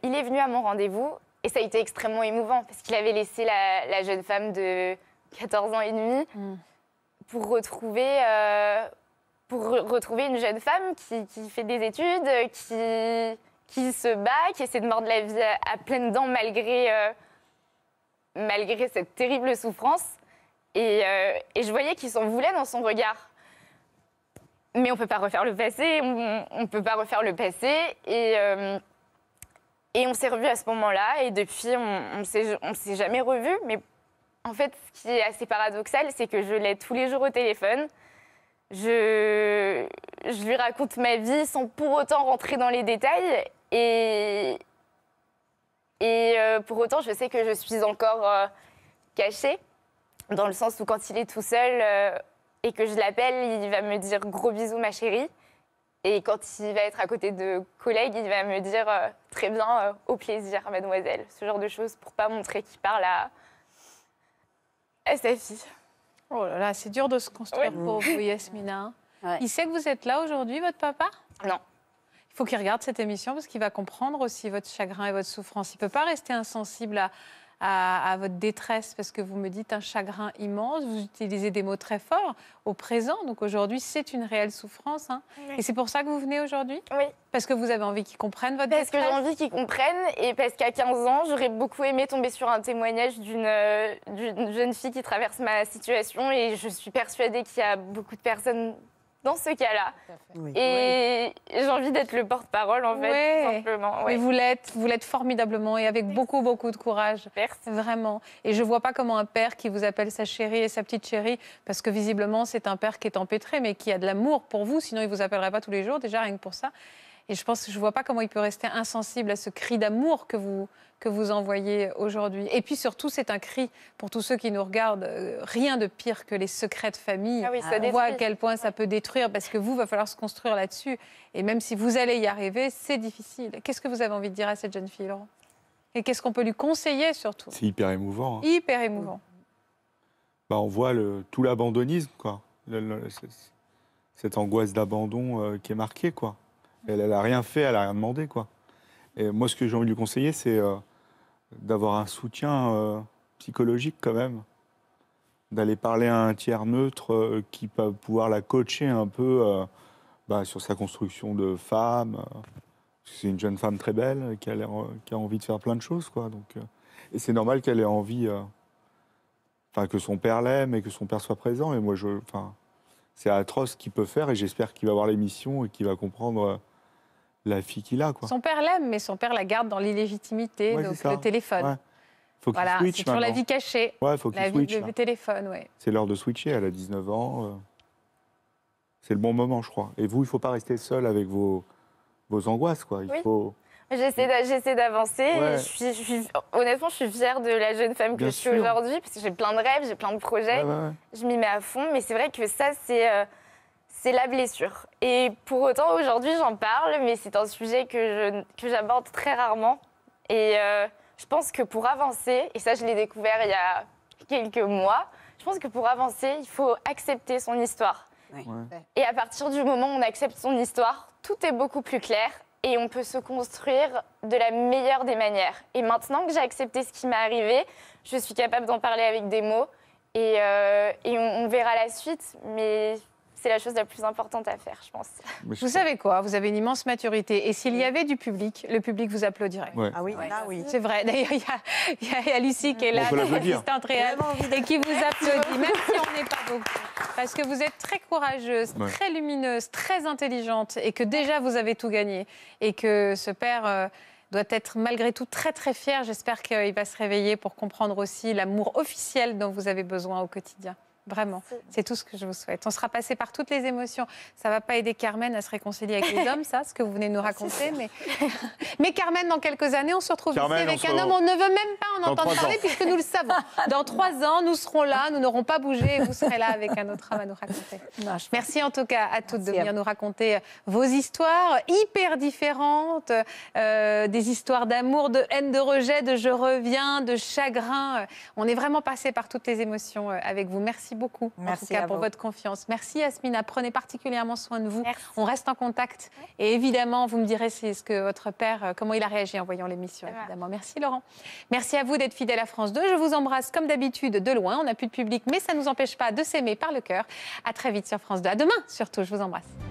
il est venu à mon rendez-vous et ça a été extrêmement émouvant parce qu'il avait laissé la, jeune femme de 14 ans et demi hmm. pour retrouver, pour retrouver une jeune femme qui, fait des études, qui, qui se bat, qui essaie de mordre la vie à, pleines dents malgré, euh, malgré cette terrible souffrance. Euh, et, je voyais qu'il s'en voulait dans son regard. Mais on ne peut pas refaire le passé, on ne peut pas refaire le passé. Et, euh, et on s'est revus à ce moment-là, et depuis, on ne s'est jamais revus. Mais en fait, ce qui est assez paradoxal, c'est que je l'ai tous les jours au téléphone. Je, lui raconte ma vie sans pour autant rentrer dans les détails. Et, euh, pour autant, je sais que je suis encore euh, cachée, dans le sens où quand il est tout seul euh, et que je l'appelle, il va me dire gros bisous ma chérie. Et quand il va être à côté de collègues, il va me dire très bien, au plaisir, mademoiselle. Ce genre de choses pour pas montrer qu'il parle à, à sa fille. Oh là là, c'est dur de se construire pour vous, Yasmina. Il sait que vous êtes là aujourd'hui, votre papa Non. Il faut qu'il regarde cette émission parce qu'il va comprendre aussi votre chagrin et votre souffrance. Il ne peut pas rester insensible à, à, votre détresse parce que vous me dites un chagrin immense, vous utilisez des mots très forts au présent. Donc aujourd'hui, c'est une réelle souffrance. Hein. Et c'est pour ça que vous venez aujourd'hui Oui. Parce que vous avez envie qu'ils comprennent votre parce détresse Parce que j'ai envie qu'ils comprennent et parce qu'à 15 ans, j'aurais beaucoup aimé tomber sur un témoignage d'une euh, d'une jeune fille qui traverse ma situation et je suis persuadée qu'il y a beaucoup de personnes dans ce cas-là. Et j'ai envie d'être le porte-parole, en fait, tout simplement. Et vous l'êtes, vous l'êtes formidablement et avec beaucoup, beaucoup de courage. Vraiment. Et je ne vois pas comment un père qui vous appelle sa chérie et sa petite chérie, parce que visiblement, c'est un père qui est empêtré, mais qui a de l'amour pour vous, sinon il vous appellerait pas tous les jours, déjà rien que pour ça. Et je pense que je ne vois pas comment il peut rester insensible à ce cri d'amour que vous, que vous envoyez aujourd'hui. Et puis surtout, c'est un cri pour tous ceux qui nous regardent. Euh, rien de pire que les secrets de famille. Ah on voit à quel point ça peut détruire parce que vous, va falloir se construire là-dessus. Et même si vous allez y arriver, c'est difficile. Qu'est-ce que vous avez envie de dire à cette jeune fille, Laurent Et qu'est-ce qu'on peut lui conseiller surtout C'est hyper émouvant. Hein. Hyper émouvant. Bah, on voit le, tout l'abandonnisme, quoi. cette angoisse d'abandon euh, qui est marquée, quoi. Elle n'a rien fait, elle n'a rien demandé, quoi. Et moi, ce que j'ai envie de lui conseiller, c'est euh, d'avoir un soutien euh, psychologique quand même, d'aller parler à un tiers neutre euh, qui peut pouvoir la coacher un peu bah, sur sa construction de femme. c'est une jeune femme très belle qui a, qui a, envie de faire plein de choses, quoi. Donc, et c'est normal qu'elle ait envie, enfin que son père l'aime et que son père soit présent. Et moi, je, enfin, c'est atroce ce qu'il peut faire, et j'espère qu'il va voir l'émission et qu'il va comprendre la fille qu'il a. Quoi. Son père l'aime, mais son père la garde dans l'illégitimité, donc le téléphone. voilà, c'est toujours la vie cachée. Ouais, faut qu'il la switch. le téléphone, oui. C'est l'heure de switcher, elle a 19 ans. Euh. C'est le bon moment, je crois. Et vous, il ne faut pas rester seul avec vos, vos angoisses, quoi. Il oui. faut... J'essaie d'avancer. Je suis, honnêtement, je suis fière de la jeune femme que je suis aujourd'hui parce que j'ai plein de rêves, j'ai plein de projets. je m'y mets à fond. Mais c'est vrai que ça, c'est euh, c'est la blessure. Et pour autant, aujourd'hui, j'en parle, mais c'est un sujet que j'aborde très rarement. Et euh, je pense que pour avancer, et ça, je l'ai découvert il y a quelques mois, je pense que pour avancer, il faut accepter son histoire. Et à partir du moment où on accepte son histoire, tout est beaucoup plus clair et on peut se construire de la meilleure des manières. Et maintenant que j'ai accepté ce qui m'est arrivé, je suis capable d'en parler avec des mots et, euh, on, on verra la suite. Mais c'est la chose la plus importante à faire, je pense. Vous savez quoi Vous avez une immense maturité. Et s'il y avait du public, le public vous applaudirait. Ah oui, oui. C'est vrai. D'ailleurs, il y, a Lucie qui est là, assistante réelle, et qui vous applaudit, même si on n'est pas beaucoup. Parce que vous êtes très courageuse, très lumineuse, très intelligente, et que déjà vous avez tout gagné. Et que ce père. Euh, doit être malgré tout très très fier. J'espère qu'il va se réveiller pour comprendre aussi l'amour officiel dont vous avez besoin au quotidien. Vraiment, c'est tout ce que je vous souhaite. On sera passé par toutes les émotions. Ça ne va pas aider Carmen à se réconcilier avec les hommes, ça, ce que vous venez de nous ah, raconter. Mais... mais Carmen, dans quelques années, on se retrouve avec un homme. On ne veut même pas en entendre parler puisque nous le savons. Dans trois ans, nous serons là, nous n'aurons pas bougé et vous serez là avec un autre homme à nous raconter. Merci en tout cas à toutes de venir nous raconter euh, vos histoires hyper différentes, euh, euh, des histoires d'amour, de haine, de rejet, de je reviens, de chagrin. On est vraiment passé par toutes les émotions avec vous. Merci beaucoup beaucoup, Merci en pour votre confiance. Merci, Asmina. Prenez particulièrement soin de vous. On reste en contact. Et évidemment, vous me direz si ce que votre père, euh, comment il a réagi en voyant l'émission, évidemment. Merci, Laurent. Merci à vous d'être fidèle à France 2. Je vous embrasse, comme d'habitude, de loin. On n'a plus de public, mais ça ne nous empêche pas de s'aimer par le cœur. À très vite sur France 2. À demain, surtout. Je vous embrasse.